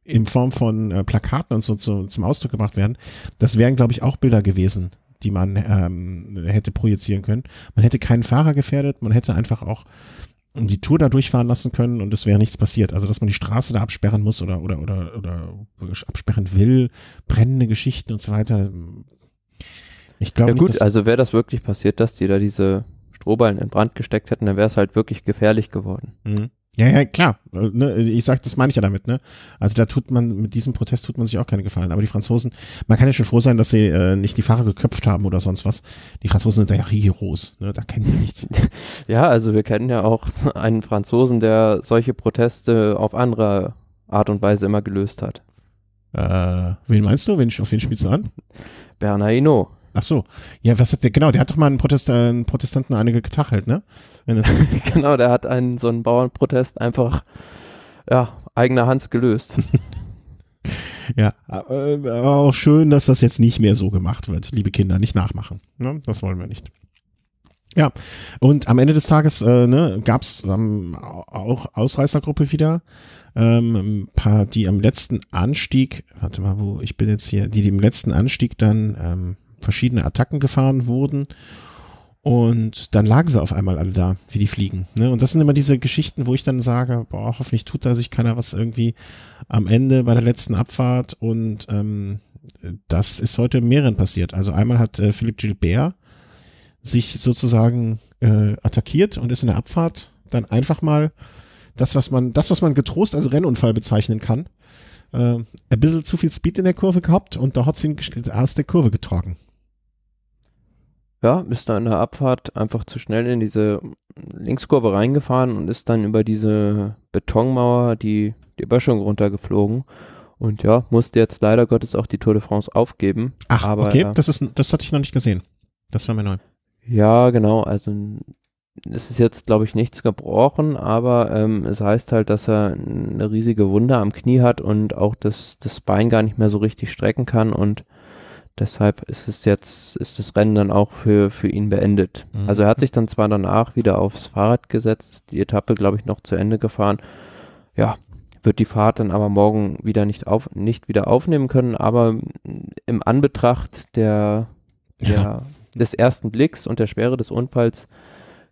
in Form von äh, Plakaten und so zu, zum Ausdruck gebracht werden. Das wären, glaube ich, auch Bilder gewesen, die man ähm, hätte projizieren können. Man hätte keinen Fahrer gefährdet, man hätte einfach auch die Tour da durchfahren lassen können und es wäre nichts passiert. Also, dass man die Straße da absperren muss oder, oder, oder, oder absperren will, brennende Geschichten und so weiter. Ich glaube. Ja, gut, nicht, also wäre das wirklich passiert, dass die da diese Strohballen in Brand gesteckt hätten, dann wäre es halt wirklich gefährlich geworden. Mhm. Ja, ja, klar. Ne, ich sag, das meine ich ja damit, ne? Also da tut man, mit diesem Protest tut man sich auch keine Gefallen. Aber die Franzosen, man kann ja schon froh sein, dass sie äh, nicht die Fahrer geköpft haben oder sonst was. Die Franzosen sind ja Heroes, ne? Da kennen die nichts. Ja, also wir kennen ja auch einen Franzosen, der solche Proteste auf andere Art und Weise immer gelöst hat. Äh, wen meinst du? Wen, auf wen spielst du an? Bernard Hinault. Ach so. Ja, was hat der, genau, der hat doch mal einen, Protest, äh, einen Protestanten einige getachelt, ne? genau, der hat einen, so einen Bauernprotest einfach, ja, eigener Hand gelöst. ja, äh, aber auch schön, dass das jetzt nicht mehr so gemacht wird. Liebe Kinder, nicht nachmachen. Ne? Das wollen wir nicht. Ja, und am Ende des Tages äh, ne, gab ähm, auch Ausreißergruppe wieder. Ähm, ein paar, die am letzten Anstieg, warte mal, wo ich bin jetzt hier, die, die im letzten Anstieg dann ähm, verschiedene Attacken gefahren wurden. Und dann lagen sie auf einmal alle da, wie die Fliegen. Ne? Und das sind immer diese Geschichten, wo ich dann sage, boah, hoffentlich tut da sich keiner was irgendwie am Ende bei der letzten Abfahrt. Und ähm, das ist heute mehreren passiert. Also einmal hat äh, Philipp Gilbert sich sozusagen äh, attackiert und ist in der Abfahrt dann einfach mal das, was man, das, was man getrost als Rennunfall bezeichnen kann, äh, ein bisschen zu viel Speed in der Kurve gehabt und da hat sie ihn aus der Kurve getragen ja, ist da in der Abfahrt einfach zu schnell in diese Linkskurve reingefahren und ist dann über diese Betonmauer die, die Böschung runtergeflogen. Und ja, musste jetzt leider Gottes auch die Tour de France aufgeben. Ach, aber, okay, das, ist, das hatte ich noch nicht gesehen. Das war mir neu. Ja, genau. Also es ist jetzt, glaube ich, nichts gebrochen, aber ähm, es heißt halt, dass er eine riesige Wunde am Knie hat und auch das, das Bein gar nicht mehr so richtig strecken kann und Deshalb ist es jetzt, ist das Rennen dann auch für, für ihn beendet. Mhm. Also er hat sich dann zwar danach wieder aufs Fahrrad gesetzt, die Etappe, glaube ich, noch zu Ende gefahren. Ja, wird die Fahrt dann aber morgen wieder nicht auf, nicht wieder aufnehmen können, aber im Anbetracht der, der ja. des ersten Blicks und der Schwere des Unfalls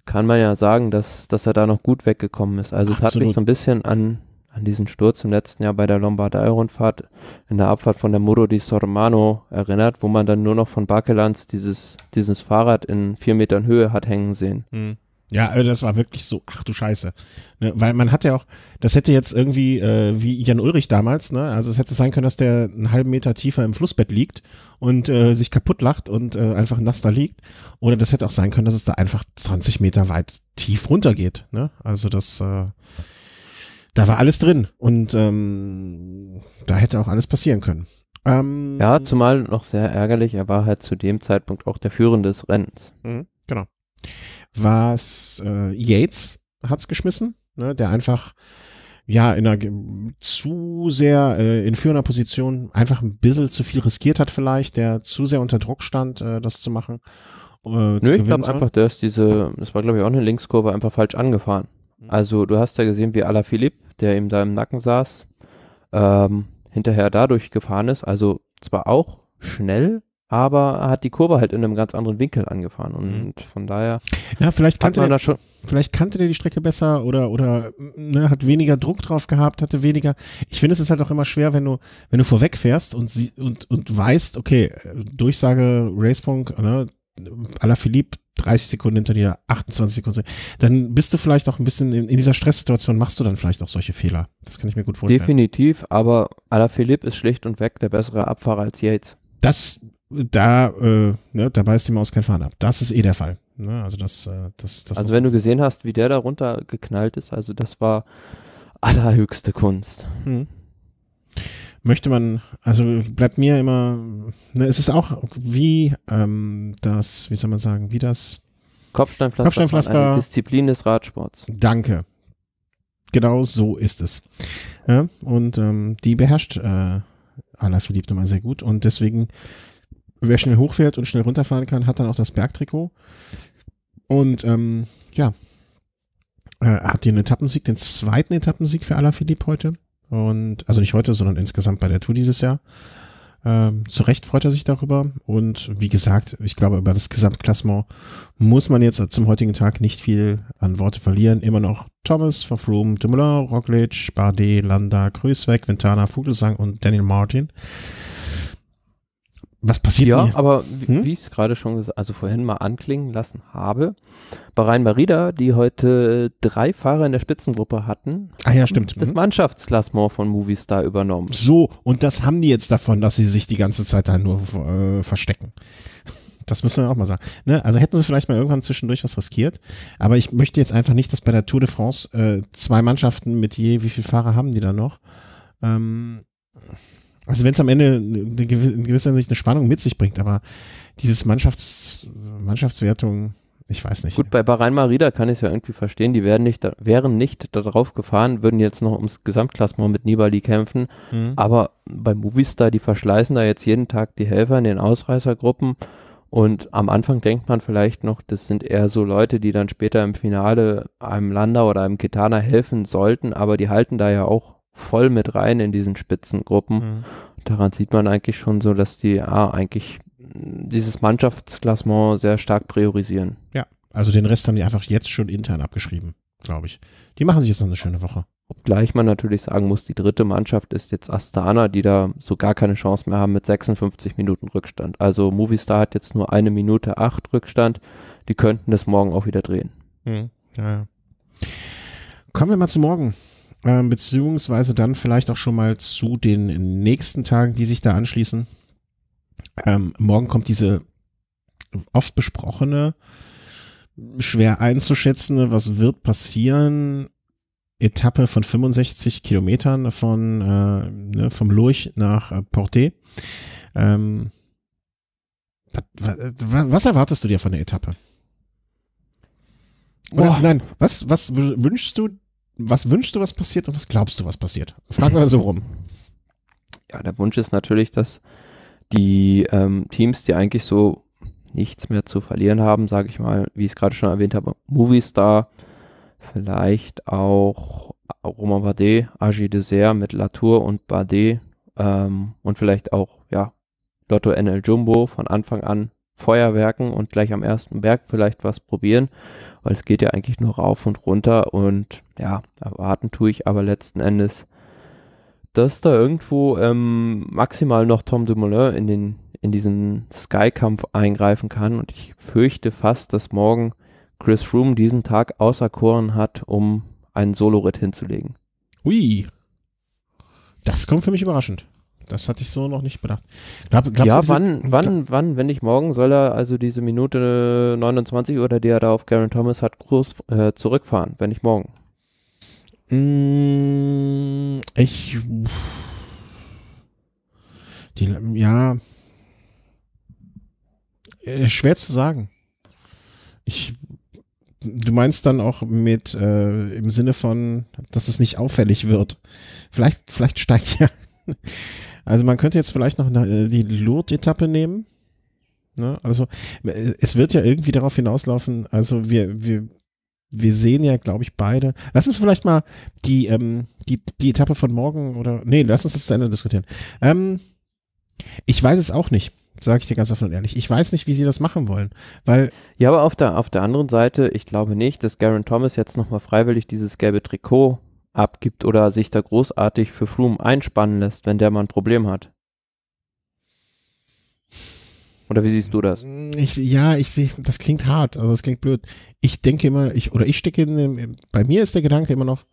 kann man ja sagen, dass, dass er da noch gut weggekommen ist. Also Absolut. es hat mich so ein bisschen an an diesen Sturz im letzten Jahr bei der Lombardei-Rundfahrt in der Abfahrt von der Muro di Sormano erinnert, wo man dann nur noch von Bakelanz dieses, dieses Fahrrad in vier Metern Höhe hat hängen sehen. Mhm. Ja, also das war wirklich so, ach du Scheiße. Ne, weil man hat ja auch, das hätte jetzt irgendwie, äh, wie Jan Ulrich damals, ne, also es hätte sein können, dass der einen halben Meter tiefer im Flussbett liegt und äh, sich kaputt lacht und äh, einfach nass da liegt. Oder das hätte auch sein können, dass es da einfach 20 Meter weit tief runtergeht. Ne? Also das, äh, da war alles drin und ähm, da hätte auch alles passieren können. Ähm, ja, zumal noch sehr ärgerlich, er war halt zu dem Zeitpunkt auch der Führende des Rennens. Mhm, genau. Was äh, Yates hat's geschmissen, ne, der einfach ja in einer zu sehr äh, in führender Position einfach ein bisschen zu viel riskiert hat vielleicht, der zu sehr unter Druck stand, äh, das zu machen. Äh, Nö, zu ich glaube einfach, dass diese, das war glaube ich auch eine Linkskurve einfach falsch angefahren. Mhm. Also du hast ja gesehen, wie Ala Philipp, der ihm da im Nacken saß, ähm, hinterher dadurch gefahren ist. Also zwar auch schnell, aber hat die Kurve halt in einem ganz anderen Winkel angefahren und mhm. von daher. Ja, vielleicht kannte, der, schon vielleicht kannte der die Strecke besser oder, oder ne, hat weniger Druck drauf gehabt, hatte weniger. Ich finde, es ist halt auch immer schwer, wenn du, wenn du vorweg fährst und, sie, und, und weißt, okay, Durchsage, Racefunk, ne, aller Philipp 30 Sekunden hinter dir, 28 Sekunden, dann bist du vielleicht auch ein bisschen in, in, dieser Stresssituation, machst du dann vielleicht auch solche Fehler. Das kann ich mir gut vorstellen. Definitiv, aber Ala Philipp ist schlicht und weg der bessere Abfahrer als Yates. Das, da, äh, ne, dabei ist die Maus kein Faden ab. Das ist eh der Fall. Ne? Also, das, äh, das, das also wenn du gesehen hast, wie der da runtergeknallt ist, also das war allerhöchste Kunst. Mhm möchte man, also bleibt mir immer, ne, es ist auch wie ähm, das, wie soll man sagen, wie das Kopfsteinpflaster, Kopfsteinpflaster Disziplin des Radsports. Danke. Genau so ist es. Ja, und ähm, die beherrscht äh, Ala Philipp nun sehr gut und deswegen, wer schnell hochfährt und schnell runterfahren kann, hat dann auch das Bergtrikot. Und ähm, ja, äh, hat den Etappensieg, den zweiten Etappensieg für Ala Philipp heute und also nicht heute, sondern insgesamt bei der Tour dieses Jahr. Ähm, zu Recht freut er sich darüber. Und wie gesagt, ich glaube, über das Gesamtklassement muss man jetzt zum heutigen Tag nicht viel an Worte verlieren. Immer noch Thomas, Verfroome, Dumoulin, Roglic, Bardet, Landa, Krüßweg, Ventana, Vogelsang und Daniel Martin. Was passiert ja, mir? aber hm? wie ich es gerade schon gesagt, also vorhin mal anklingen lassen habe, Bahrain Marida, die heute drei Fahrer in der Spitzengruppe hatten, ah, ja, stimmt. das mhm. Mannschaftsklassement von Movistar übernommen. So, und das haben die jetzt davon, dass sie sich die ganze Zeit da nur äh, verstecken. Das müssen wir auch mal sagen. Ne? Also hätten sie vielleicht mal irgendwann zwischendurch was riskiert. Aber ich möchte jetzt einfach nicht, dass bei der Tour de France äh, zwei Mannschaften mit je, wie viele Fahrer haben die da noch? Ähm, also wenn es am Ende in gewisser Hinsicht eine Spannung mit sich bringt, aber dieses Mannschafts, Mannschaftswertung, ich weiß nicht. Gut, bei bahrain Marida kann ich es ja irgendwie verstehen. Die werden nicht, da, wären nicht darauf gefahren, würden jetzt noch ums Gesamtklassement mit Nibali kämpfen. Mhm. Aber bei Movistar, die verschleißen da jetzt jeden Tag die Helfer in den Ausreißergruppen. Und am Anfang denkt man vielleicht noch, das sind eher so Leute, die dann später im Finale einem Lander oder einem Ketana helfen sollten, aber die halten da ja auch voll mit rein in diesen Spitzengruppen. Mhm. Daran sieht man eigentlich schon so, dass die A ah, eigentlich dieses Mannschaftsklassement sehr stark priorisieren. Ja, also den Rest haben die einfach jetzt schon intern abgeschrieben, glaube ich. Die machen sich jetzt noch eine schöne Woche. Obgleich man natürlich sagen muss, die dritte Mannschaft ist jetzt Astana, die da so gar keine Chance mehr haben mit 56 Minuten Rückstand. Also Movistar hat jetzt nur eine Minute acht Rückstand. Die könnten das morgen auch wieder drehen. Hm, ja. Kommen wir mal zu morgen ähm, beziehungsweise dann vielleicht auch schon mal zu den nächsten Tagen, die sich da anschließen. Ähm, morgen kommt diese oft besprochene, schwer einzuschätzende, was wird passieren, Etappe von 65 Kilometern von äh, ne, vom Lurch nach äh, Porté. Ähm, was, was erwartest du dir von der Etappe? Oder, nein, was, was wünschst du was wünschst du, was passiert und was glaubst du, was passiert? Fragen wir so rum. Ja, der Wunsch ist natürlich, dass die ähm, Teams, die eigentlich so nichts mehr zu verlieren haben, sage ich mal, wie ich es gerade schon erwähnt habe, Movistar, vielleicht auch Romain Bardet, Agi Dessert mit Latour und Bardet ähm, und vielleicht auch, ja, Lotto NL Jumbo von Anfang an Feuerwerken und gleich am ersten Berg vielleicht was probieren, weil es geht ja eigentlich nur rauf und runter und ja, erwarten tue ich aber letzten Endes, dass da irgendwo ähm, maximal noch Tom Dumoulin in, den, in diesen Sky-Kampf eingreifen kann und ich fürchte fast, dass morgen Chris Room diesen Tag auserkoren hat, um einen solo hinzulegen. Ui, das kommt für mich überraschend. Das hatte ich so noch nicht bedacht. Glaub, glaub, ja, wann, diese, wann, wann, wenn nicht morgen, soll er also diese Minute 29 oder die er da auf Garen Thomas hat, groß äh, zurückfahren, wenn nicht morgen? Mm, ich. Die, ja. Äh, schwer zu sagen. Ich du meinst dann auch mit äh, im Sinne von, dass es nicht auffällig wird. Vielleicht, vielleicht steigt ja also man könnte jetzt vielleicht noch äh, die Lourdes-Etappe nehmen. Ne? Also äh, es wird ja irgendwie darauf hinauslaufen, also wir, wir, wir sehen ja, glaube ich, beide. Lass uns vielleicht mal die, ähm, die, die Etappe von morgen oder. Nee, lass uns das zu Ende diskutieren. Ähm, ich weiß es auch nicht, sage ich dir ganz offen und ehrlich. Ich weiß nicht, wie sie das machen wollen. Weil ja, aber auf der, auf der anderen Seite, ich glaube nicht, dass Garen Thomas jetzt nochmal freiwillig dieses gelbe Trikot abgibt oder sich da großartig für Flum einspannen lässt, wenn der mal ein Problem hat. Oder wie siehst du das? Ich, ja, ich sehe, das klingt hart, also das klingt blöd. Ich denke immer, ich, oder ich stecke in dem, bei mir ist der Gedanke immer noch,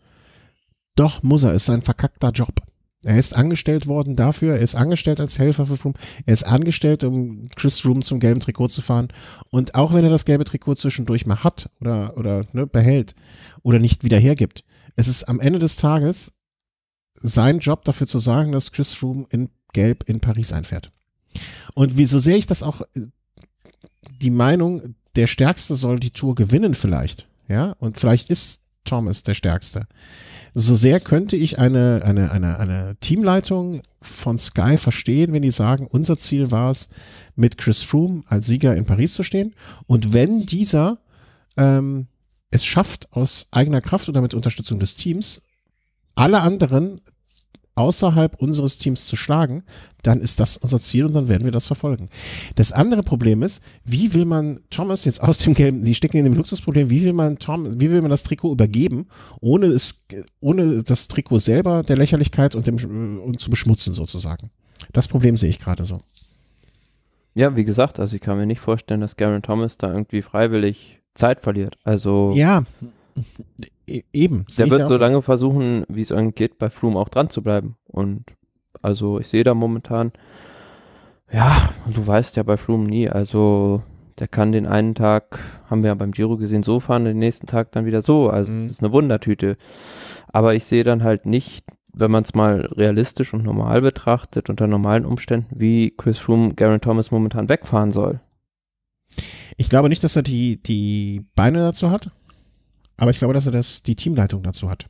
doch muss er, ist ein verkackter Job. Er ist angestellt worden dafür, er ist angestellt als Helfer für Froome, er ist angestellt, um Chris Froome zum gelben Trikot zu fahren. Und auch wenn er das gelbe Trikot zwischendurch mal hat oder, oder ne, behält oder nicht wieder hergibt, es ist am Ende des Tages sein Job dafür zu sagen, dass Chris Froome in Gelb in Paris einfährt. Und wie so sehr ich das auch äh, die Meinung, der Stärkste soll die Tour gewinnen vielleicht, ja, und vielleicht ist Thomas der Stärkste. So sehr könnte ich eine, eine, eine, eine Teamleitung von Sky verstehen, wenn die sagen, unser Ziel war es, mit Chris Froome als Sieger in Paris zu stehen. Und wenn dieser ähm, es schafft, aus eigener Kraft oder mit Unterstützung des Teams alle anderen außerhalb unseres Teams zu schlagen, dann ist das unser Ziel und dann werden wir das verfolgen. Das andere Problem ist, wie will man Thomas jetzt aus dem Game, die stecken in dem Luxusproblem, wie will man Tom, wie will man das Trikot übergeben, ohne es, ohne das Trikot selber der Lächerlichkeit und dem äh, und zu beschmutzen sozusagen. Das Problem sehe ich gerade so. Ja, wie gesagt, also ich kann mir nicht vorstellen, dass Garen Thomas da irgendwie freiwillig Zeit verliert. Also ja, e-, eben. Der wird so lange versuchen, wie es irgend geht, bei Froome auch dran zu bleiben. Und also ich sehe da momentan, ja, du weißt ja bei Froome nie. Also der kann den einen Tag, haben wir ja beim Giro gesehen, so fahren, den nächsten Tag dann wieder so. Also mhm. das ist eine Wundertüte. Aber ich sehe dann halt nicht, wenn man es mal realistisch und normal betrachtet, unter normalen Umständen, wie Chris Froome Garen Thomas momentan wegfahren soll. Ich glaube nicht, dass er die, die Beine dazu hat, aber ich glaube, dass er das, die Teamleitung dazu hat.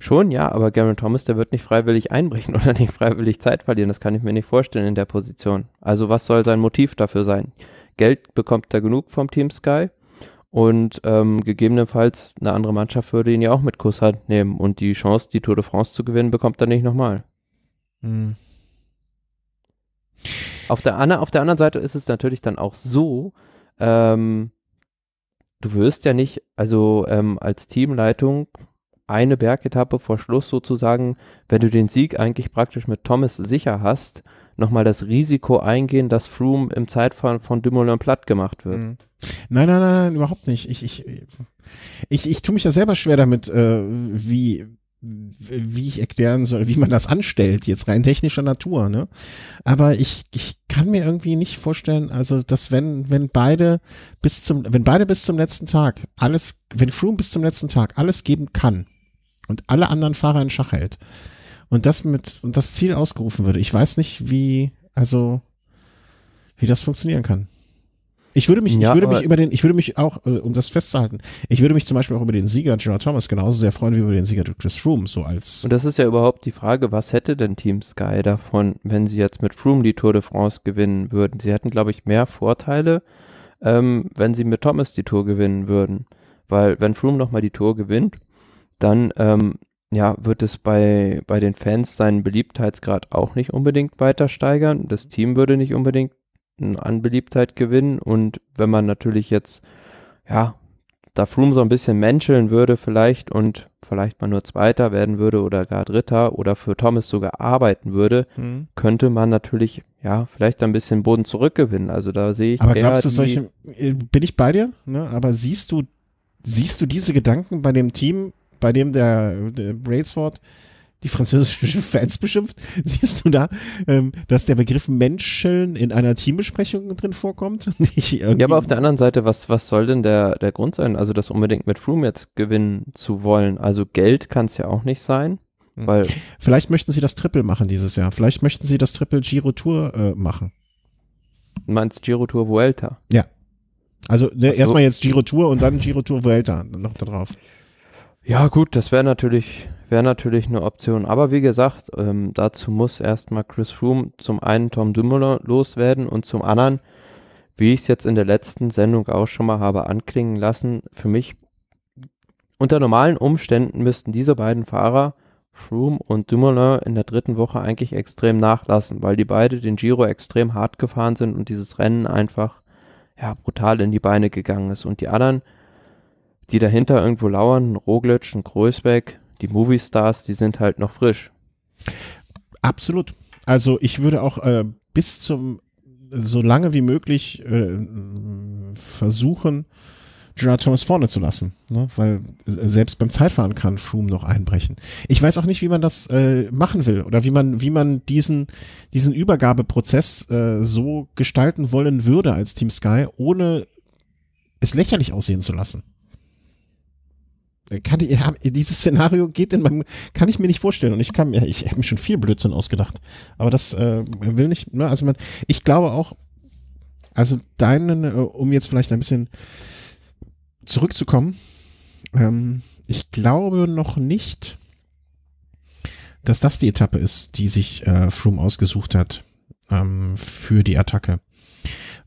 Schon, ja, aber Garen Thomas, der wird nicht freiwillig einbrechen oder nicht freiwillig Zeit verlieren. Das kann ich mir nicht vorstellen in der Position. Also, was soll sein Motiv dafür sein? Geld bekommt er genug vom Team Sky und ähm, gegebenenfalls eine andere Mannschaft würde ihn ja auch mit Kusshand nehmen und die Chance, die Tour de France zu gewinnen, bekommt er nicht nochmal. Hm. Auf der, an, auf der anderen Seite ist es natürlich dann auch so, ähm, du wirst ja nicht, also ähm, als Teamleitung eine Bergetappe vor Schluss sozusagen, wenn du den Sieg eigentlich praktisch mit Thomas sicher hast, nochmal das Risiko eingehen, dass Froome im Zeitfahren von Dumoulin platt gemacht wird. Mhm. Nein, nein, nein, nein überhaupt nicht. Ich, ich, ich, ich, ich tue mich ja selber schwer damit, äh, wie wie ich erklären soll, wie man das anstellt, jetzt rein technischer Natur, ne? Aber ich, ich kann mir irgendwie nicht vorstellen, also, dass wenn, wenn beide bis zum, wenn beide bis zum letzten Tag alles, wenn Froome bis zum letzten Tag alles geben kann und alle anderen Fahrer in Schach hält und das mit, und das Ziel ausgerufen würde, ich weiß nicht, wie, also, wie das funktionieren kann. Ich würde mich, ja, ich würde mich über den, ich würde mich auch, äh, um das festzuhalten, ich würde mich zum Beispiel auch über den Sieger General Thomas genauso sehr freuen wie über den Sieger Chris Froome, so als. Und das ist ja überhaupt die Frage, was hätte denn Team Sky davon, wenn sie jetzt mit Froome die Tour de France gewinnen würden? Sie hätten, glaube ich, mehr Vorteile, ähm, wenn sie mit Thomas die Tour gewinnen würden. Weil wenn Froome nochmal die Tour gewinnt, dann ähm, ja, wird es bei, bei den Fans seinen Beliebtheitsgrad auch nicht unbedingt weiter steigern. Das Team würde nicht unbedingt an Beliebtheit gewinnen. Und wenn man natürlich jetzt, ja, da Flum so ein bisschen menscheln würde vielleicht und vielleicht mal nur Zweiter werden würde oder gar Dritter oder für Thomas sogar arbeiten würde, mhm. könnte man natürlich ja vielleicht ein bisschen Boden zurückgewinnen. Also da sehe ich. Aber glaubst du solche? Äh, bin ich bei dir? Ne? Aber siehst du siehst du diese Gedanken bei dem Team, bei dem der, der Braidsford die französischen Fans beschimpft. Siehst du da, ähm, dass der Begriff Menschen in einer Teambesprechung drin vorkommt? ja, aber auf der anderen Seite, was, was soll denn der, der Grund sein, also das unbedingt mit Froome jetzt gewinnen zu wollen? Also Geld kann es ja auch nicht sein. Mhm. Weil Vielleicht möchten sie das Triple machen dieses Jahr. Vielleicht möchten sie das Triple Giro Tour äh, machen. Du meinst Giro Tour Vuelta? Ja. Also ne, so. erstmal jetzt Giro Tour und dann Giro Tour Vuelta noch da drauf. Ja, gut, das wäre natürlich wäre natürlich eine Option. Aber wie gesagt, ähm, dazu muss erstmal Chris Froome zum einen Tom Dumoulin loswerden und zum anderen, wie ich es jetzt in der letzten Sendung auch schon mal habe anklingen lassen, für mich unter normalen Umständen müssten diese beiden Fahrer, Froome und Dumoulin, in der dritten Woche eigentlich extrem nachlassen, weil die beide den Giro extrem hart gefahren sind und dieses Rennen einfach ja, brutal in die Beine gegangen ist. Und die anderen, die dahinter irgendwo lauern, ein Roglic, ein Größbeck, die Movie-Stars, die sind halt noch frisch. Absolut. Also ich würde auch äh, bis zum, so lange wie möglich äh, versuchen, Gerard Thomas vorne zu lassen, ne? weil äh, selbst beim Zeitfahren kann Froome noch einbrechen. Ich weiß auch nicht, wie man das äh, machen will oder wie man wie man diesen diesen Übergabeprozess äh, so gestalten wollen würde als Team Sky, ohne es lächerlich aussehen zu lassen. Kann ich, dieses Szenario geht in meinem, kann ich mir nicht vorstellen. Und ich kann mir, ich habe mir schon viel Blödsinn ausgedacht. Aber das äh, will nicht, ne? also man, ich glaube auch, also deinen, äh, um jetzt vielleicht ein bisschen zurückzukommen, ähm, ich glaube noch nicht, dass das die Etappe ist, die sich äh, Froome ausgesucht hat ähm, für die Attacke.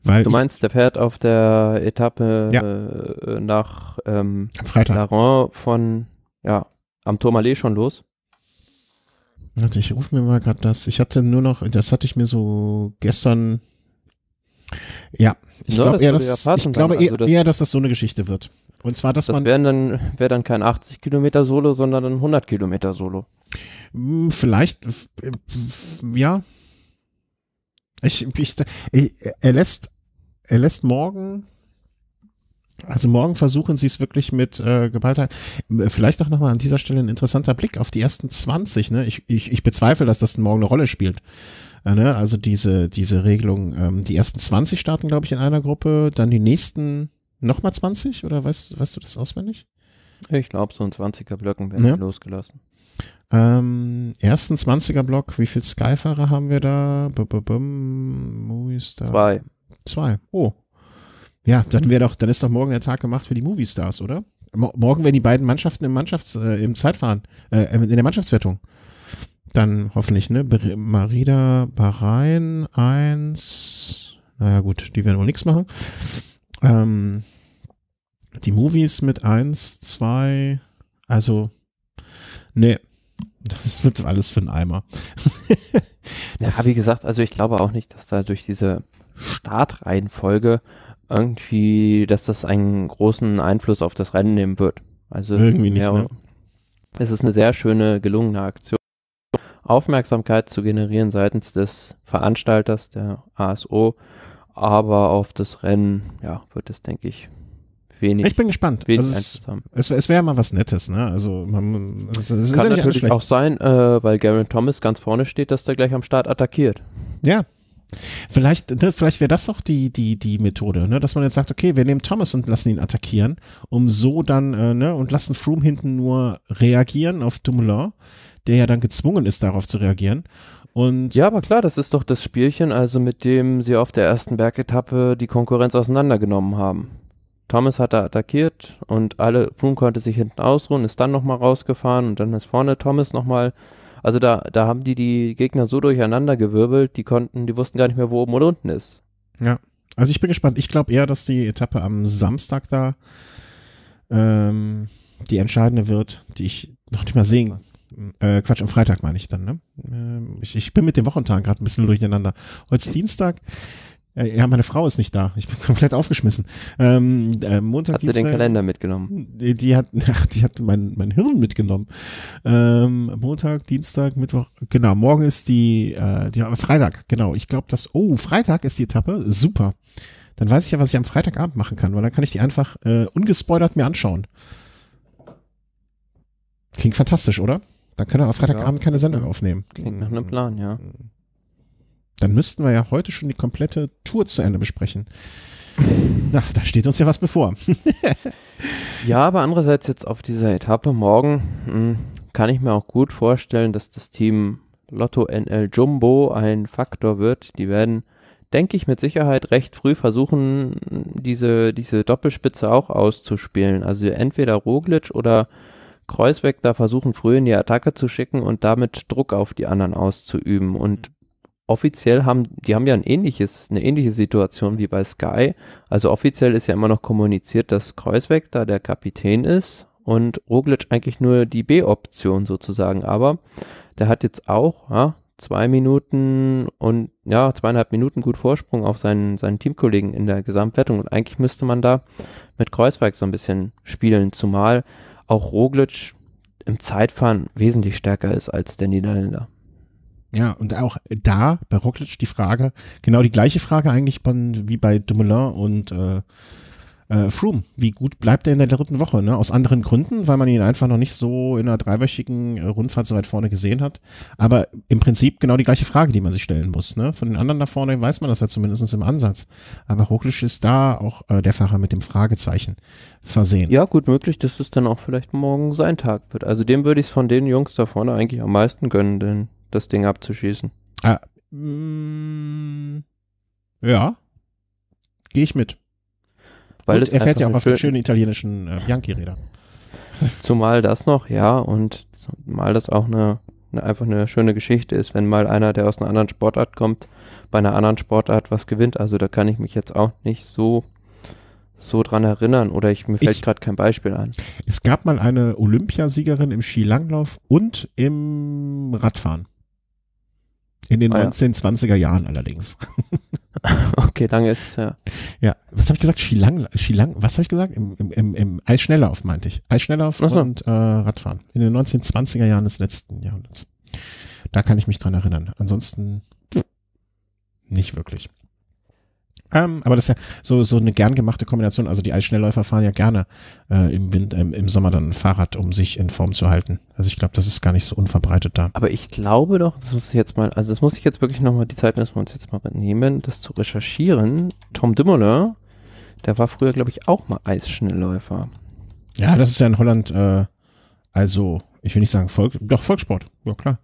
Weil du meinst, der fährt auf der Etappe ja. Äh, nach ähm, Laurent von, ja, am Tourmalet schon los? Warte, ich rufe mir mal gerade das. Ich hatte nur noch, das hatte ich mir so gestern. Ja, ich no, glaube eher, dass, ja ich glaube also das, eher, dass das so eine Geschichte wird. Und zwar, dass das man. Wären dann, wäre dann kein 80 Kilometer Solo, sondern ein 100 Kilometer Solo. Hm, vielleicht, äh, ja. Ich, ich, er lässt er lässt morgen also morgen versuchen sie es wirklich mit äh, Gewaltheit. Halt. Äh, vielleicht auch nochmal an dieser Stelle ein interessanter Blick auf die ersten 20. Ne? Ich, ich, ich bezweifle, dass das morgen eine Rolle spielt. Äh, ne? Also diese, diese Regelung, ähm, die ersten 20 starten, glaube ich, in einer Gruppe, dann die nächsten nochmal 20 oder weißt, weißt du das auswendig? Ich glaube, so ein 20er-Blöcken werden ja. losgelassen. Ähm, ersten 20er-Block, wie viele Skyfahrer haben wir da? B -b -b Zwei. Zwei. Oh. Ja, dann wäre doch, dann ist doch morgen der Tag gemacht für die Movie Stars, oder? Morgen werden die beiden Mannschaften im Mannschafts-, äh, im Zeitfahren, äh, in der Mannschaftswertung. Dann hoffentlich, ne? Marida Bahrain eins. Naja, gut, die werden wohl nichts machen. Ähm, die Movies mit eins, zwei. Also, nee. Das wird alles für einen Eimer. ja, wie gesagt, also ich glaube auch nicht, dass da durch diese Startreihenfolge irgendwie, dass das einen großen Einfluss auf das Rennen nehmen wird. Also irgendwie nicht. Ja, ne? Es ist eine sehr schöne, gelungene Aktion. Aufmerksamkeit zu generieren seitens des Veranstalters, der ASO, aber auf das Rennen, ja, wird es, denke ich, wenig. Ich bin gespannt. Also es, es, es wäre mal was Nettes, ne? Also man, es, es kann ja natürlich auch sein, äh, weil Garen Thomas ganz vorne steht, dass der gleich am Start attackiert. Ja, Vielleicht, ne, vielleicht wäre das doch die, die, die Methode, ne? dass man jetzt sagt, okay, wir nehmen Thomas und lassen ihn attackieren, um so dann, äh, ne, und lassen Froome hinten nur reagieren auf Dumoulin, der ja dann gezwungen ist, darauf zu reagieren. Und ja, aber klar, das ist doch das Spielchen, also mit dem sie auf der ersten Bergetappe die Konkurrenz auseinandergenommen haben. Thomas hat da attackiert und alle, Froome konnte sich hinten ausruhen, ist dann nochmal rausgefahren und dann ist vorne Thomas nochmal mal also da, da haben die die Gegner so durcheinander gewirbelt, die konnten, die wussten gar nicht mehr, wo oben und unten ist. Ja, also ich bin gespannt. Ich glaube eher, dass die Etappe am Samstag da ähm, die entscheidende wird, die ich noch nicht mal sehen. Äh, Quatsch, am Freitag meine ich dann, ne? Ähm, ich, ich bin mit den Wochentagen gerade ein bisschen durcheinander. Heute ist Dienstag. Äh, ja, meine Frau ist nicht da. Ich bin komplett aufgeschmissen. Ähm, äh, Montag, hat sie den Kalender mitgenommen? Die, die hat, ach, die hat mein, mein Hirn mitgenommen. Ähm, Montag, Dienstag, Mittwoch, genau. Morgen ist die, äh, die äh, Freitag, genau. Ich glaube, dass, oh, Freitag ist die Etappe. Super. Dann weiß ich ja, was ich am Freitagabend machen kann, weil dann kann ich die einfach äh, ungespoilert mir anschauen. Klingt fantastisch, oder? Dann können wir am Freitagabend ja. keine Sendung aufnehmen. Klingt nach einem Plan, ja. Mhm. Dann müssten wir ja heute schon die komplette Tour zu Ende besprechen. Na, da steht uns ja was bevor. ja, aber andererseits jetzt auf dieser Etappe morgen hm, kann ich mir auch gut vorstellen, dass das Team Lotto NL Jumbo ein Faktor wird. Die werden, denke ich, mit Sicherheit recht früh versuchen, diese, diese Doppelspitze auch auszuspielen. Also entweder Roglic oder Kreuzweg da versuchen, früh in die Attacke zu schicken und damit Druck auf die anderen auszuüben. Und offiziell haben, die haben ja ein ähnliches, eine ähnliche Situation wie bei Sky. Also offiziell ist ja immer noch kommuniziert, dass Kreuzweg da der Kapitän ist und Roglic eigentlich nur die B-Option sozusagen. Aber der hat jetzt auch ja, zwei Minuten und ja, zweieinhalb Minuten gut Vorsprung auf seinen, seinen Teamkollegen in der Gesamtwertung. Und eigentlich müsste man da mit Kreuzweg so ein bisschen spielen, zumal auch Roglic im Zeitfahren wesentlich stärker ist als der Niederländer. Ja, und auch da bei Roglic die Frage, genau die gleiche Frage eigentlich wie bei Dumoulin und äh, äh, Froome. Wie gut bleibt er in der dritten Woche? Ne? Aus anderen Gründen, weil man ihn einfach noch nicht so in einer dreiwöchigen äh, Rundfahrt so weit vorne gesehen hat. Aber im Prinzip genau die gleiche Frage, die man sich stellen muss. Ne? Von den anderen da vorne weiß man das ja zumindest im Ansatz. Aber Roglic ist da auch äh, der Fahrer mit dem Fragezeichen versehen. Ja, gut möglich, dass es dann auch vielleicht morgen sein Tag wird. Also dem würde ich es von den Jungs da vorne eigentlich am meisten gönnen, denn das Ding abzuschießen. Ah, mh, mm, ja. Gehe ich mit. Weil Gut, er fährt ja auch auf den schönen italienischen äh, Bianchi-Rädern. Zumal das noch, ja, und zumal das auch eine, eine, einfach eine schöne Geschichte ist, wenn mal einer, der aus einer anderen Sportart kommt, bei einer anderen Sportart was gewinnt. Also da kann ich mich jetzt auch nicht so so dran erinnern oder ich mir fällt gerade kein Beispiel ein. Es gab mal eine Olympiasiegerin im Skilanglauf und im Radfahren. In den ah, 1920er Jahren allerdings. okay, lange ist es ja. Ja, was habe ich gesagt? Skilang, Skilang, was habe ich gesagt? Im, im, im Eisschnelllauf meinte ich. Eisschnelllauf so. und äh, Radfahren. In den 1920er Jahren des letzten Jahrhunderts. Da kann ich mich dran erinnern. Ansonsten pff, hm. nicht wirklich. Ähm, aber das ist ja so, so eine gern gemachte Kombination. Also die Eisschnellläufer fahren ja gerne äh, im, Wind, ähm, im Sommer dann ein Fahrrad, um sich in Form zu halten. Also ich glaube, das ist gar nicht so unverbreitet da. Aber ich glaube doch, das muss ich jetzt mal, also das muss ich jetzt wirklich nochmal, die Zeit müssen wir uns jetzt mal nehmen, das zu recherchieren. Tom Dumoulin, der war früher, glaube ich, auch mal Eisschnellläufer. Ja, das ist ja in Holland, äh, also ich will nicht sagen Volk, doch Volkssport, ja klar.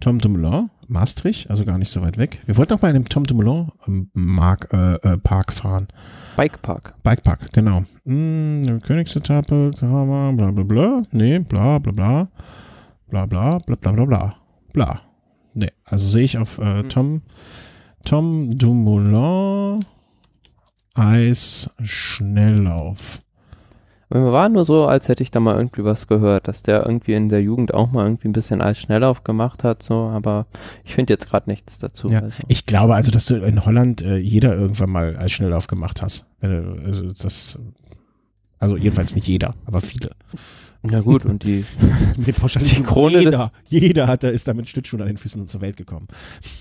Tom Dumoulin Maastricht, also gar nicht so weit weg. Wir wollten auch mal in dem Tom de Moulin ähm, Mark, äh, äh, Park fahren. Bikepark. Bikepark, genau. Hm, Königsetappe, Karma, bla bla bla. Nee, bla bla bla. Bla bla bla bla bla bla. Bla. Nee, also sehe ich auf äh, mhm. Tom, Tom Dumoulin Eisschnelllauf war nur so, als hätte ich da mal irgendwie was gehört, dass der irgendwie in der Jugend auch mal irgendwie ein bisschen Eis Schnelllauf gemacht hat, so, aber ich finde jetzt gerade nichts dazu. Ja, also. Ich glaube also, dass du in Holland äh, jeder irgendwann mal Eis Schnelllauf gemacht hast. Äh, also, das, also jedenfalls nicht jeder, aber viele. Na gut, und die, mit die Krone jeder, des, jeder hat, ist da mit Schlittschuhen an den Füßen und zur Welt gekommen.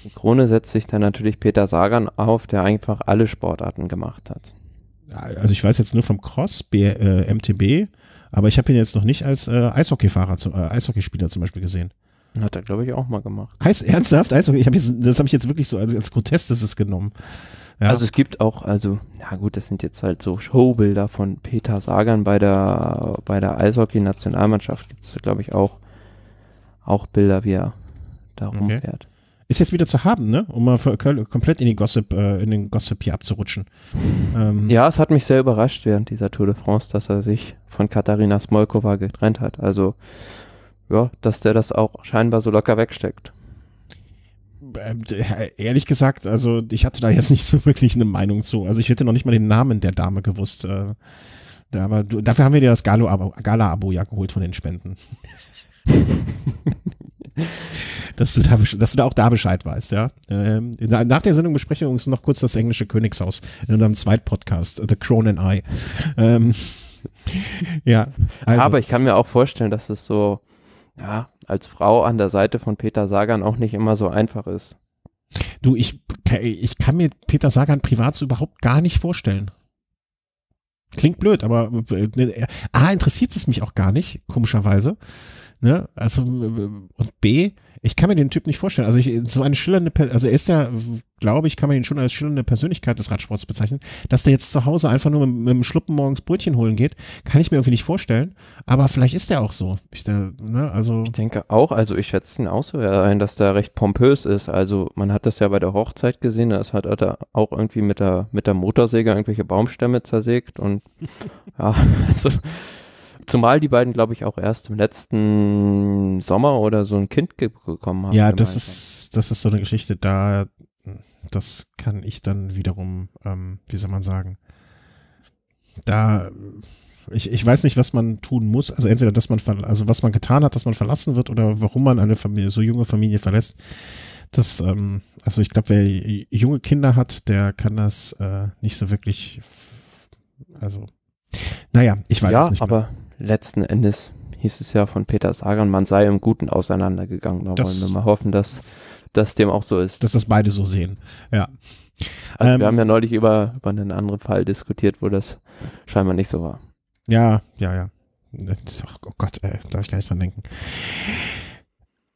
Die Krone setzt sich dann natürlich Peter Sagan auf, der einfach alle Sportarten gemacht hat also ich weiß jetzt nur vom Cross, B, äh, MTB, aber ich habe ihn jetzt noch nicht als äh, Eishockeyfahrer, zu, äh, Eishockeyspieler zum Beispiel gesehen. Hat er, glaube ich, auch mal gemacht. Heißt ernsthaft Eishockey? Ich hab jetzt, das habe ich jetzt wirklich so als, als Grotestes genommen. Ja. Also es gibt auch, also, na gut, das sind jetzt halt so Showbilder von Peter Sagan bei der, bei der Eishockey-Nationalmannschaft gibt es, glaube ich, auch, auch Bilder, wie er da rumfährt. Okay. Ist jetzt wieder zu haben, ne? Um mal komplett in die Gossip, äh, in den Gossip hier abzurutschen. Ähm ja, es hat mich sehr überrascht während dieser Tour de France, dass er sich von Katharina Smolkova getrennt hat. Also, ja, dass der das auch scheinbar so locker wegsteckt ähm, äh, ehrlich gesagt, also ich hatte da jetzt nicht so wirklich eine Meinung zu. Also ich hätte noch nicht mal den Namen der Dame gewusst. Äh. aber dafür haben wir dir das Gala-Abo ja geholt von den Spenden. dass du da, dass du da auch da Bescheid weißt, ja. Ähm, nach der Sendung besprechen wir uns noch kurz das englische Königshaus in unserem zweiten Podcast, The Crown and I. Ähm, ja. Also. Aber ich kann mir auch vorstellen, dass es so, ja, als Frau an der Seite von Peter Sagan auch nicht immer so einfach ist. Du, ich, ich kann mir Peter Sagan privat so überhaupt gar nicht vorstellen. Klingt blöd, aber äh, äh A, interessiert es mich auch gar nicht, komischerweise. Ne? Also, und B, ich kann mir den Typ nicht vorstellen. Also ich, so eine schillernde, also er ist ja, glaube ich, kann man ihn schon als schillernde Persönlichkeit des Radsports bezeichnen. Dass der jetzt zu Hause einfach nur mit, mit dem Schluppen morgens Brötchen holen geht, kann ich mir irgendwie nicht vorstellen. Aber vielleicht ist der auch so. Ich, da, ne, also ich denke auch, also ich schätze ihn auch so ein, dass der recht pompös ist. Also man hat das ja bei der Hochzeit gesehen, das hat er auch irgendwie mit der, mit der Motorsäge irgendwelche Baumstämme zersägt und ja, also Zumal die beiden, glaube ich, auch erst im letzten Sommer oder so ein Kind bekommen haben. Ja, das ist, das ist so eine Geschichte, da, das kann ich dann wiederum, ähm, wie soll man sagen, da, ich, ich weiß nicht, was man tun muss. Also entweder, dass man, also was man getan hat, dass man verlassen wird oder warum man eine Familie, so junge Familie verlässt. Das, ähm, also ich glaube, wer junge Kinder hat, der kann das äh, nicht so wirklich, also naja, ich weiß ja, es nicht. Ja, aber mehr letzten Endes hieß es ja von Peter Sagan, man sei im Guten auseinandergegangen. Da das, wollen wir mal hoffen, dass das dem auch so ist. Dass das beide so sehen, ja. Also ähm, wir haben ja neulich über, über einen anderen Fall diskutiert, wo das scheinbar nicht so war. Ja, ja, ja. Oh Gott, ey, darf ich gar nicht dran denken.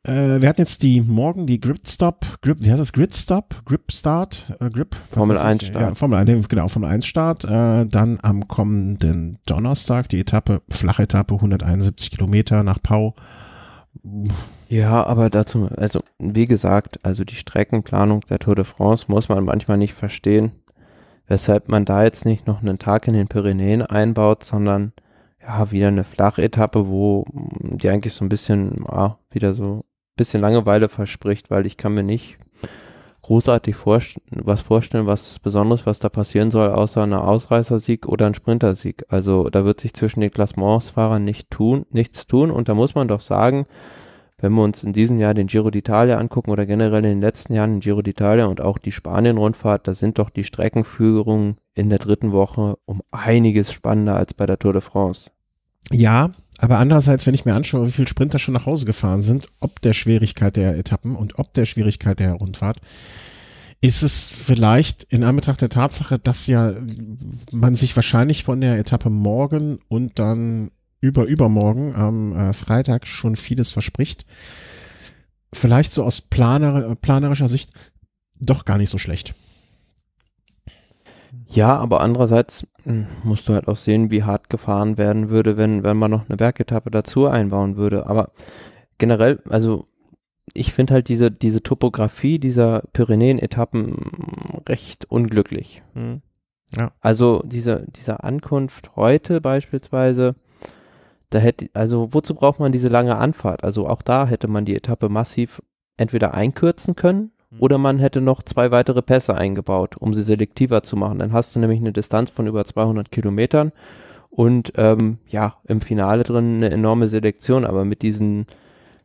Äh, wir hatten jetzt die morgen die Grip Stop, Grip, wie heißt das? Grid Stop, Grip Start, äh, Grip. Formel 1 Start. Ja, Formel 1, genau, Formel 1 Start. Äh, dann am kommenden Donnerstag die Etappe, Flachetappe, 171 Kilometer nach Pau. Ja, aber dazu, also wie gesagt, also die Streckenplanung der Tour de France muss man manchmal nicht verstehen, weshalb man da jetzt nicht noch einen Tag in den Pyrenäen einbaut, sondern ja, wieder eine Flachetappe, wo die eigentlich so ein bisschen ah, wieder so bisschen Langeweile verspricht, weil ich kann mir nicht großartig vorst was vorstellen, was Besonderes, was da passieren soll, außer einer Ausreißersieg oder ein Sprintersieg. Also da wird sich zwischen den Klassementsfahrern nicht tun, nichts tun und da muss man doch sagen, wenn wir uns in diesem Jahr den Giro d'Italia angucken oder generell in den letzten Jahren den Giro d'Italia und auch die Spanien-Rundfahrt, da sind doch die Streckenführungen in der dritten Woche um einiges spannender als bei der Tour de France. Ja, aber andererseits, wenn ich mir anschaue, wie viele Sprinter schon nach Hause gefahren sind, ob der Schwierigkeit der Etappen und ob der Schwierigkeit der Rundfahrt, ist es vielleicht in Anbetracht der Tatsache, dass ja man sich wahrscheinlich von der Etappe morgen und dann über übermorgen am äh, Freitag schon vieles verspricht, vielleicht so aus planer, planerischer Sicht doch gar nicht so schlecht. Ja, aber andererseits hm, musst du halt auch sehen, wie hart gefahren werden würde, wenn, wenn man noch eine Bergetappe dazu einbauen würde. Aber generell, also ich finde halt diese, diese Topografie dieser Pyrenäen-Etappen hm, recht unglücklich. Mhm. Ja. Also diese, diese Ankunft heute beispielsweise, da hätte, also wozu braucht man diese lange Anfahrt? Also auch da hätte man die Etappe massiv entweder einkürzen können Mhm. Oder man hätte noch zwei weitere Pässe eingebaut, um sie selektiver zu machen. Dann hast du nämlich eine Distanz von über 200 Kilometern und ähm, ja, im Finale drin eine enorme Selektion, aber mit diesen,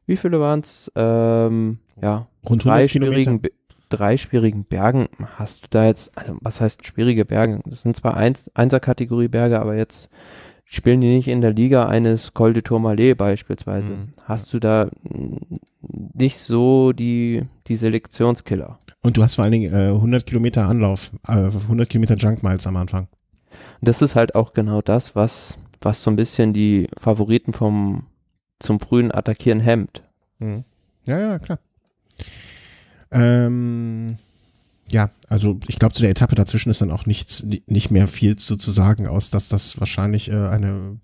wie viele waren es? Ähm, ja, Rund drei, schwierigen, drei schwierigen Bergen hast du da jetzt, also was heißt schwierige Berge? Das sind zwar eins, Einser-Kategorie Berge, aber jetzt spielen die nicht in der Liga eines Col de Tourmalet beispielsweise. Mhm. Hast du da mm, nicht so die, die Selektionskiller. Und du hast vor allen Dingen äh, 100 Kilometer Anlauf, äh, 100 Kilometer Junk Miles am Anfang. Das ist halt auch genau das, was, was so ein bisschen die Favoriten vom, zum frühen Attackieren hemmt. Mhm. Ja, ja, klar. Ähm, ja, also ich glaube, zu der Etappe dazwischen ist dann auch nichts, nicht mehr viel zu, zu sagen, aus dass das wahrscheinlich äh, eine.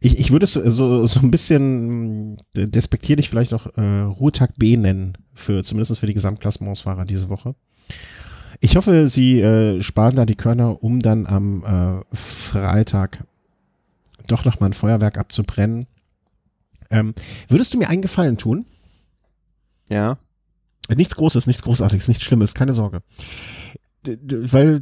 Ich, ich würde es so, so ein bisschen äh, despektierlich vielleicht auch äh, Ruhetag B nennen, für zumindest für die Gesamtklassementsfahrer diese Woche. Ich hoffe, sie äh, sparen da die Körner, um dann am äh, Freitag doch nochmal ein Feuerwerk abzubrennen. Ähm, würdest du mir einen Gefallen tun? Ja. Nichts Großes, nichts Großartiges, nichts Schlimmes, keine Sorge. Weil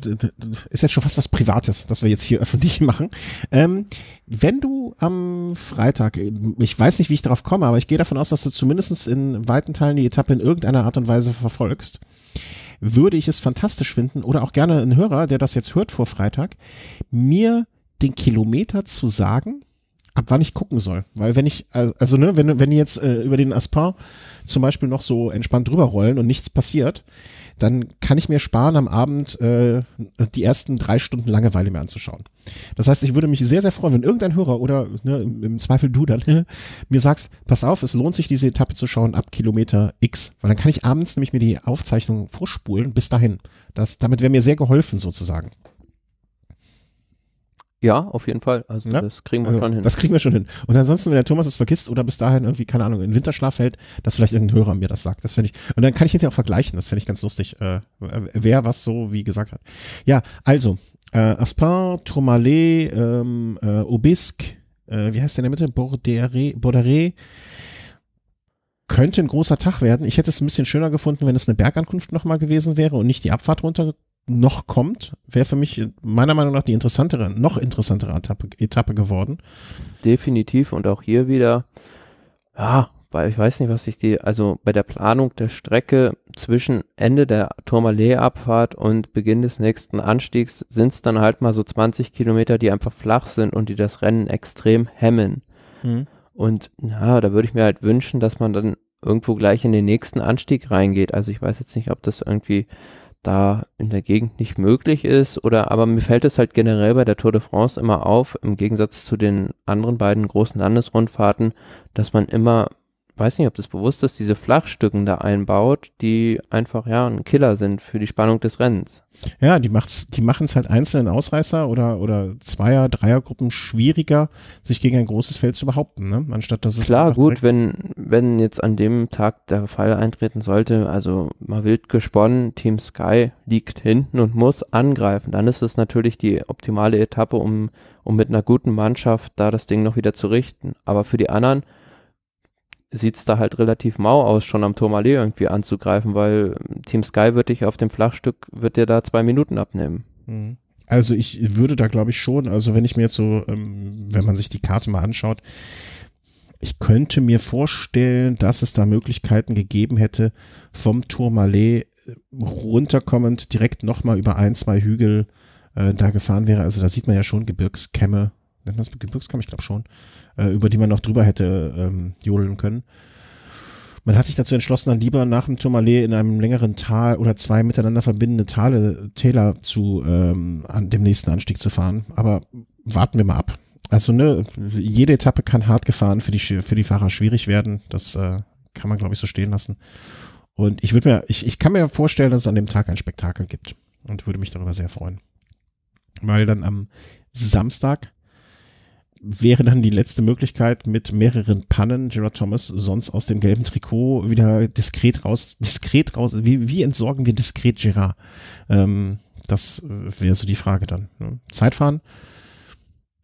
ist jetzt schon fast was Privates, das wir jetzt hier öffentlich machen. Ähm, wenn du am Freitag, ich weiß nicht, wie ich darauf komme, aber ich gehe davon aus, dass du zumindest in weiten Teilen die Etappe in irgendeiner Art und Weise verfolgst, würde ich es fantastisch finden oder auch gerne ein Hörer, der das jetzt hört vor Freitag, mir den Kilometer zu sagen, ab wann ich gucken soll. Weil wenn ich, also ne, wenn, wenn ihr jetzt äh, über den Aspin zum Beispiel noch so entspannt drüber rollen und nichts passiert, dann kann ich mir sparen, am Abend äh, die ersten drei Stunden Langeweile mir anzuschauen. Das heißt, ich würde mich sehr, sehr freuen, wenn irgendein Hörer oder ne, im Zweifel du dann mir sagst, pass auf, es lohnt sich, diese Etappe zu schauen ab Kilometer X, weil dann kann ich abends nämlich mir die Aufzeichnung vorspulen bis dahin. Das, damit wäre mir sehr geholfen sozusagen. Ja, auf jeden Fall. Also ja? das kriegen wir also, schon hin. Das kriegen wir schon hin. Und ansonsten, wenn der Thomas das vergisst oder bis dahin irgendwie, keine Ahnung, in Winterschlaf fällt, dass vielleicht irgendein Hörer mir das sagt. Das finde ich. Und dann kann ich hinterher auch vergleichen. Das finde ich ganz lustig, äh, wer was so wie gesagt hat. Ja, also, äh, Aspin, Tourmalet, ähm, äh, Obisque, äh, wie heißt der in der Mitte? Bordere. Borderais. Könnte ein großer Tag werden. Ich hätte es ein bisschen schöner gefunden, wenn es eine Bergankunft nochmal gewesen wäre und nicht die Abfahrt runter noch kommt, wäre für mich meiner Meinung nach die interessantere, noch interessantere Etappe, Etappe geworden. Definitiv und auch hier wieder, ja, weil ich weiß nicht, was ich die, also bei der Planung der Strecke zwischen Ende der Tourmalet-Abfahrt und Beginn des nächsten Anstiegs sind es dann halt mal so 20 Kilometer, die einfach flach sind und die das Rennen extrem hemmen. Mhm. Und ja, da würde ich mir halt wünschen, dass man dann irgendwo gleich in den nächsten Anstieg reingeht. Also ich weiß jetzt nicht, ob das irgendwie da in der Gegend nicht möglich ist oder aber mir fällt es halt generell bei der Tour de France immer auf, im Gegensatz zu den anderen beiden großen Landesrundfahrten, dass man immer weiß nicht, ob das bewusst ist, diese Flachstücken da einbaut, die einfach ja ein Killer sind für die Spannung des Rennens. Ja, die, macht's, die machen es halt einzelnen Ausreißer oder, oder Zweier-, Dreiergruppen schwieriger, sich gegen ein großes Feld zu behaupten, ne? anstatt dass es. Klar, gut, wenn, wenn jetzt an dem Tag der Fall eintreten sollte, also mal wild gesponnen, Team Sky liegt hinten und muss angreifen, dann ist es natürlich die optimale Etappe, um, um mit einer guten Mannschaft da das Ding noch wieder zu richten. Aber für die anderen sieht es da halt relativ mau aus, schon am Tourmalet irgendwie anzugreifen, weil Team Sky wird dich auf dem Flachstück, wird dir da zwei Minuten abnehmen. Mhm. Also ich würde da glaube ich schon, also wenn ich mir jetzt so, ähm, wenn man sich die Karte mal anschaut, ich könnte mir vorstellen, dass es da Möglichkeiten gegeben hätte, vom Tourmalet äh, runterkommend direkt nochmal über ein, zwei Hügel äh, da gefahren wäre. Also da sieht man ja schon Gebirgskämme nennt man das Gebirgskamm? Ich glaube schon, äh, über die man noch drüber hätte ähm, jodeln können. Man hat sich dazu entschlossen, dann lieber nach dem Tourmalet in einem längeren Tal oder zwei miteinander verbindende Tale, Täler zu ähm, an dem nächsten Anstieg zu fahren. Aber warten wir mal ab. Also ne, jede Etappe kann hart gefahren für die für die Fahrer schwierig werden. Das äh, kann man glaube ich so stehen lassen. Und ich würde mir, ich, ich kann mir vorstellen, dass es an dem Tag ein Spektakel gibt und würde mich darüber sehr freuen, weil dann am Samstag wäre dann die letzte Möglichkeit, mit mehreren Pannen Gerard Thomas sonst aus dem gelben Trikot wieder diskret raus, diskret raus, wie, wie entsorgen wir diskret Gerard? Ähm, das äh, wäre so die Frage dann. Ne? Zeitfahren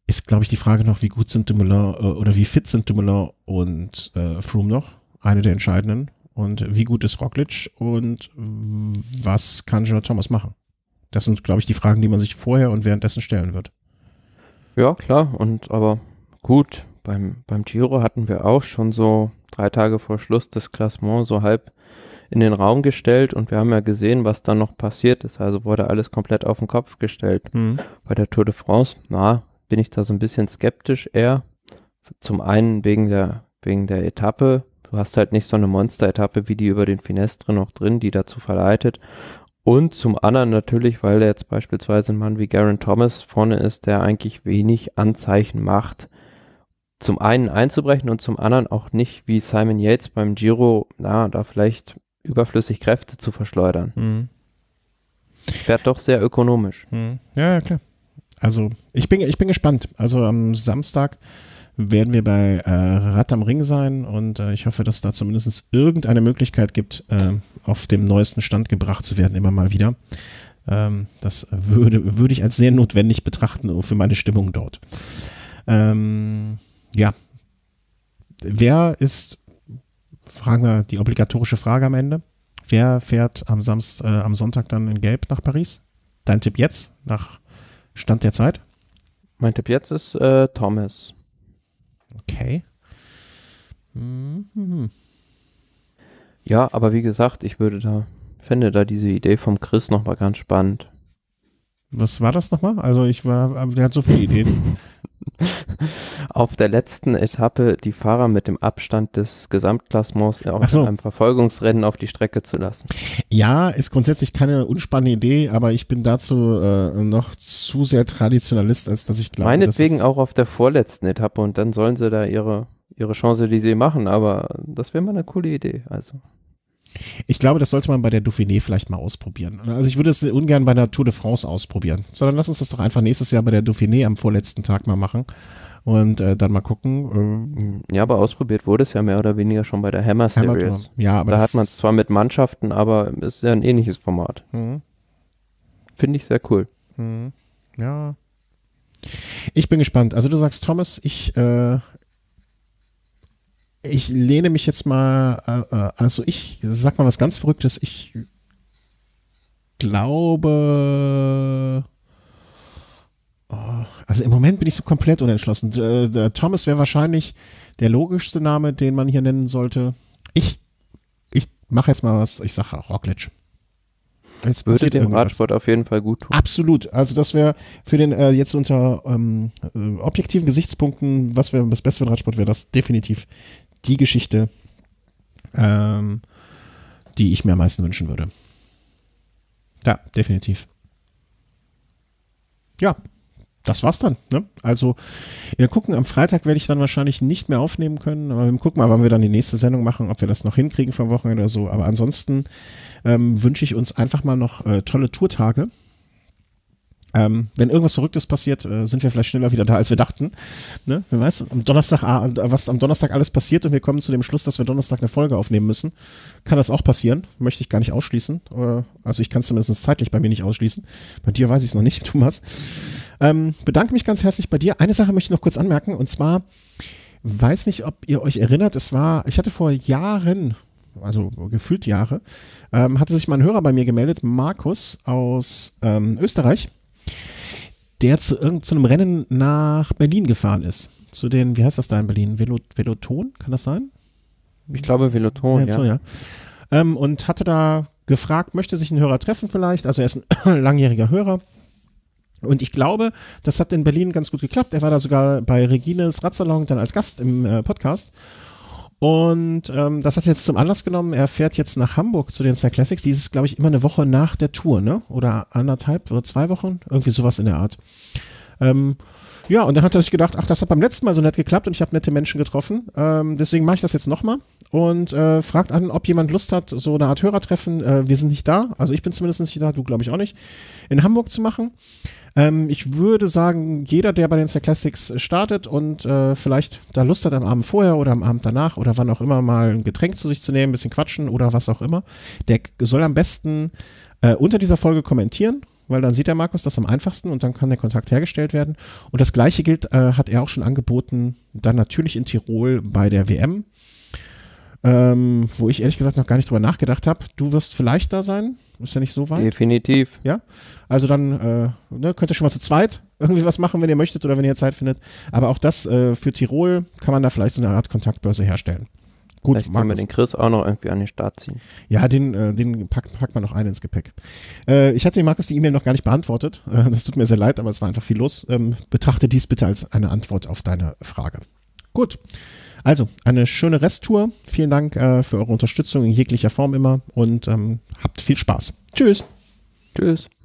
ist, glaube ich, die Frage noch, wie gut sind Dumoulin äh, oder wie fit sind Dumoulin und äh, Froome noch? Eine der entscheidenden. Und wie gut ist Roglic und was kann Gerard Thomas machen? Das sind, glaube ich, die Fragen, die man sich vorher und währenddessen stellen wird. Ja, klar. Und aber gut, beim, beim Giro hatten wir auch schon so drei Tage vor Schluss das Klassement so halb in den Raum gestellt und wir haben ja gesehen, was dann noch passiert ist. Also wurde alles komplett auf den Kopf gestellt. Mhm. Bei der Tour de France, na, bin ich da so ein bisschen skeptisch eher. Zum einen wegen der, wegen der Etappe. Du hast halt nicht so eine Monster-Etappe wie die über den Finestre noch drin, die dazu verleitet. Und zum anderen natürlich, weil jetzt beispielsweise ein Mann wie Garen Thomas vorne ist, der eigentlich wenig Anzeichen macht, zum einen einzubrechen und zum anderen auch nicht wie Simon Yates beim Giro, na, da vielleicht überflüssig Kräfte zu verschleudern. Mhm. Fährt doch sehr ökonomisch. Mhm. Ja, ja, klar. Also ich bin, ich bin gespannt. Also am Samstag werden wir bei äh, Rad am Ring sein und äh, ich hoffe, dass da zumindest irgendeine Möglichkeit gibt, äh, auf dem neuesten Stand gebracht zu werden, immer mal wieder. Ähm, das würde, würde ich als sehr notwendig betrachten äh, für meine Stimmung dort. Ähm, ja. Wer ist, fragen wir die obligatorische Frage am Ende. Wer fährt am, Samst, äh, am Sonntag dann in Gelb nach Paris? Dein Tipp jetzt, nach Stand der Zeit? Mein Tipp jetzt ist äh, Thomas. Okay. Mhm. Ja, aber wie gesagt, ich würde da, fände da diese Idee vom Chris nochmal ganz spannend. Was war das nochmal? Also ich war, der hat so viele Ideen. auf der letzten Etappe die Fahrer mit dem Abstand des Gesamtklassements auch so. einem Verfolgungsrennen auf die Strecke zu lassen. Ja, ist grundsätzlich keine unspannende Idee, aber ich bin dazu äh, noch zu sehr Traditionalist, als dass ich glaube. Meinetwegen auch auf der vorletzten Etappe und dann sollen sie da ihre, ihre Chance, die sie machen, aber das wäre mal eine coole Idee. Also. Ich glaube, das sollte man bei der Dauphiné vielleicht mal ausprobieren. Also ich würde es ungern bei der Tour de France ausprobieren, sondern lass uns das doch einfach nächstes Jahr bei der Dauphiné am vorletzten Tag mal machen und äh, dann mal gucken. Äh, ja, aber ausprobiert wurde es ja mehr oder weniger schon bei der Hammer Series. Hammer ja, aber da hat man es zwar mit Mannschaften, aber es ist ja ein ähnliches Format. Mhm. Finde ich sehr cool. Mhm. Ja. Ich bin gespannt. Also du sagst Thomas, ich äh, ich lehne mich jetzt mal, äh, äh, also ich sag mal was ganz Verrücktes. Ich glaube, also im Moment bin ich so komplett unentschlossen. Äh, der Thomas wäre wahrscheinlich der logischste Name, den man hier nennen sollte. Ich, ich mache jetzt mal was, ich sage Rockledge. Es Würde dem Radsport auf jeden Fall gut tun. Absolut. Also das wäre für den äh, jetzt unter ähm, äh, objektiven Gesichtspunkten, was wäre das Beste für den Radsport, wäre das definitiv die Geschichte, ähm, die ich mir am meisten wünschen würde. Ja, definitiv. Ja, das war's dann. Ne? Also, wir gucken, am Freitag werde ich dann wahrscheinlich nicht mehr aufnehmen können, aber wir gucken mal, wann wir dann die nächste Sendung machen, ob wir das noch hinkriegen vom Wochenende oder so. Aber ansonsten ähm, wünsche ich uns einfach mal noch äh, tolle Tourtage. Ähm, wenn irgendwas Verrücktes passiert, äh, sind wir vielleicht schneller wieder da, als wir dachten. Ne? Wer weiß, am Donnerstag, ah, äh, was am Donnerstag alles passiert und wir kommen zu dem Schluss, dass wir Donnerstag eine Folge aufnehmen müssen, kann das auch passieren. Möchte ich gar nicht ausschließen. Oder, äh, also ich kann es zumindest zeitlich bei mir nicht ausschließen. Bei dir weiß ich es noch nicht, Thomas. Ähm, bedanke mich ganz herzlich bei dir. Eine Sache möchte ich noch kurz anmerken und zwar weiß nicht, ob ihr euch erinnert, es war, ich hatte vor Jahren, also gefühlt Jahre, ähm, hatte sich mal ein Hörer bei mir gemeldet, Markus aus ähm, Österreich der zu irgendeinem Rennen nach Berlin gefahren ist. Zu den, wie heißt das da in Berlin? Velo, Veloton, kann das sein? Ich glaube Veloton, Veloton ja. ja. Ähm, und hatte da gefragt, möchte sich ein Hörer treffen vielleicht? Also er ist ein langjähriger Hörer. Und ich glaube, das hat in Berlin ganz gut geklappt. Er war da sogar bei Regines Radsalon dann als Gast im äh, Podcast. Und ähm, das hat jetzt zum Anlass genommen, er fährt jetzt nach Hamburg zu den zwei Classics. Die ist, glaube ich, immer eine Woche nach der Tour, ne? Oder anderthalb oder zwei Wochen, irgendwie sowas in der Art. Ähm, ja, und dann hat er sich gedacht, ach, das hat beim letzten Mal so nett geklappt und ich habe nette Menschen getroffen. Ähm, deswegen mache ich das jetzt nochmal und äh, fragt an, ob jemand Lust hat, so eine Art Hörertreffen. Äh, wir sind nicht da, also ich bin zumindest nicht da, du glaube ich auch nicht, in Hamburg zu machen. Ähm, ich würde sagen, jeder, der bei den Star Classics startet und äh, vielleicht da Lust hat, am Abend vorher oder am Abend danach oder wann auch immer mal ein Getränk zu sich zu nehmen, ein bisschen quatschen oder was auch immer, der soll am besten äh, unter dieser Folge kommentieren weil dann sieht der Markus das am einfachsten und dann kann der Kontakt hergestellt werden. Und das gleiche gilt, äh, hat er auch schon angeboten, dann natürlich in Tirol bei der WM, ähm, wo ich ehrlich gesagt noch gar nicht drüber nachgedacht habe. Du wirst vielleicht da sein, ist ja nicht so weit. Definitiv. Ja, also dann äh, ne, könnt ihr schon mal zu zweit irgendwie was machen, wenn ihr möchtet oder wenn ihr Zeit findet. Aber auch das äh, für Tirol kann man da vielleicht so eine Art Kontaktbörse herstellen. Gut, Vielleicht können wir den Chris auch noch irgendwie an den Start ziehen. Ja, den, äh, den packt, packt man noch einen ins Gepäck. Äh, ich hatte den Markus die E-Mail noch gar nicht beantwortet. Äh, das tut mir sehr leid, aber es war einfach viel los. Ähm, betrachte dies bitte als eine Antwort auf deine Frage. Gut. Also, eine schöne Resttour. Vielen Dank für eure Unterstützung in jeglicher Form immer und ähm, habt viel Spaß. Tschüss. Tschüss.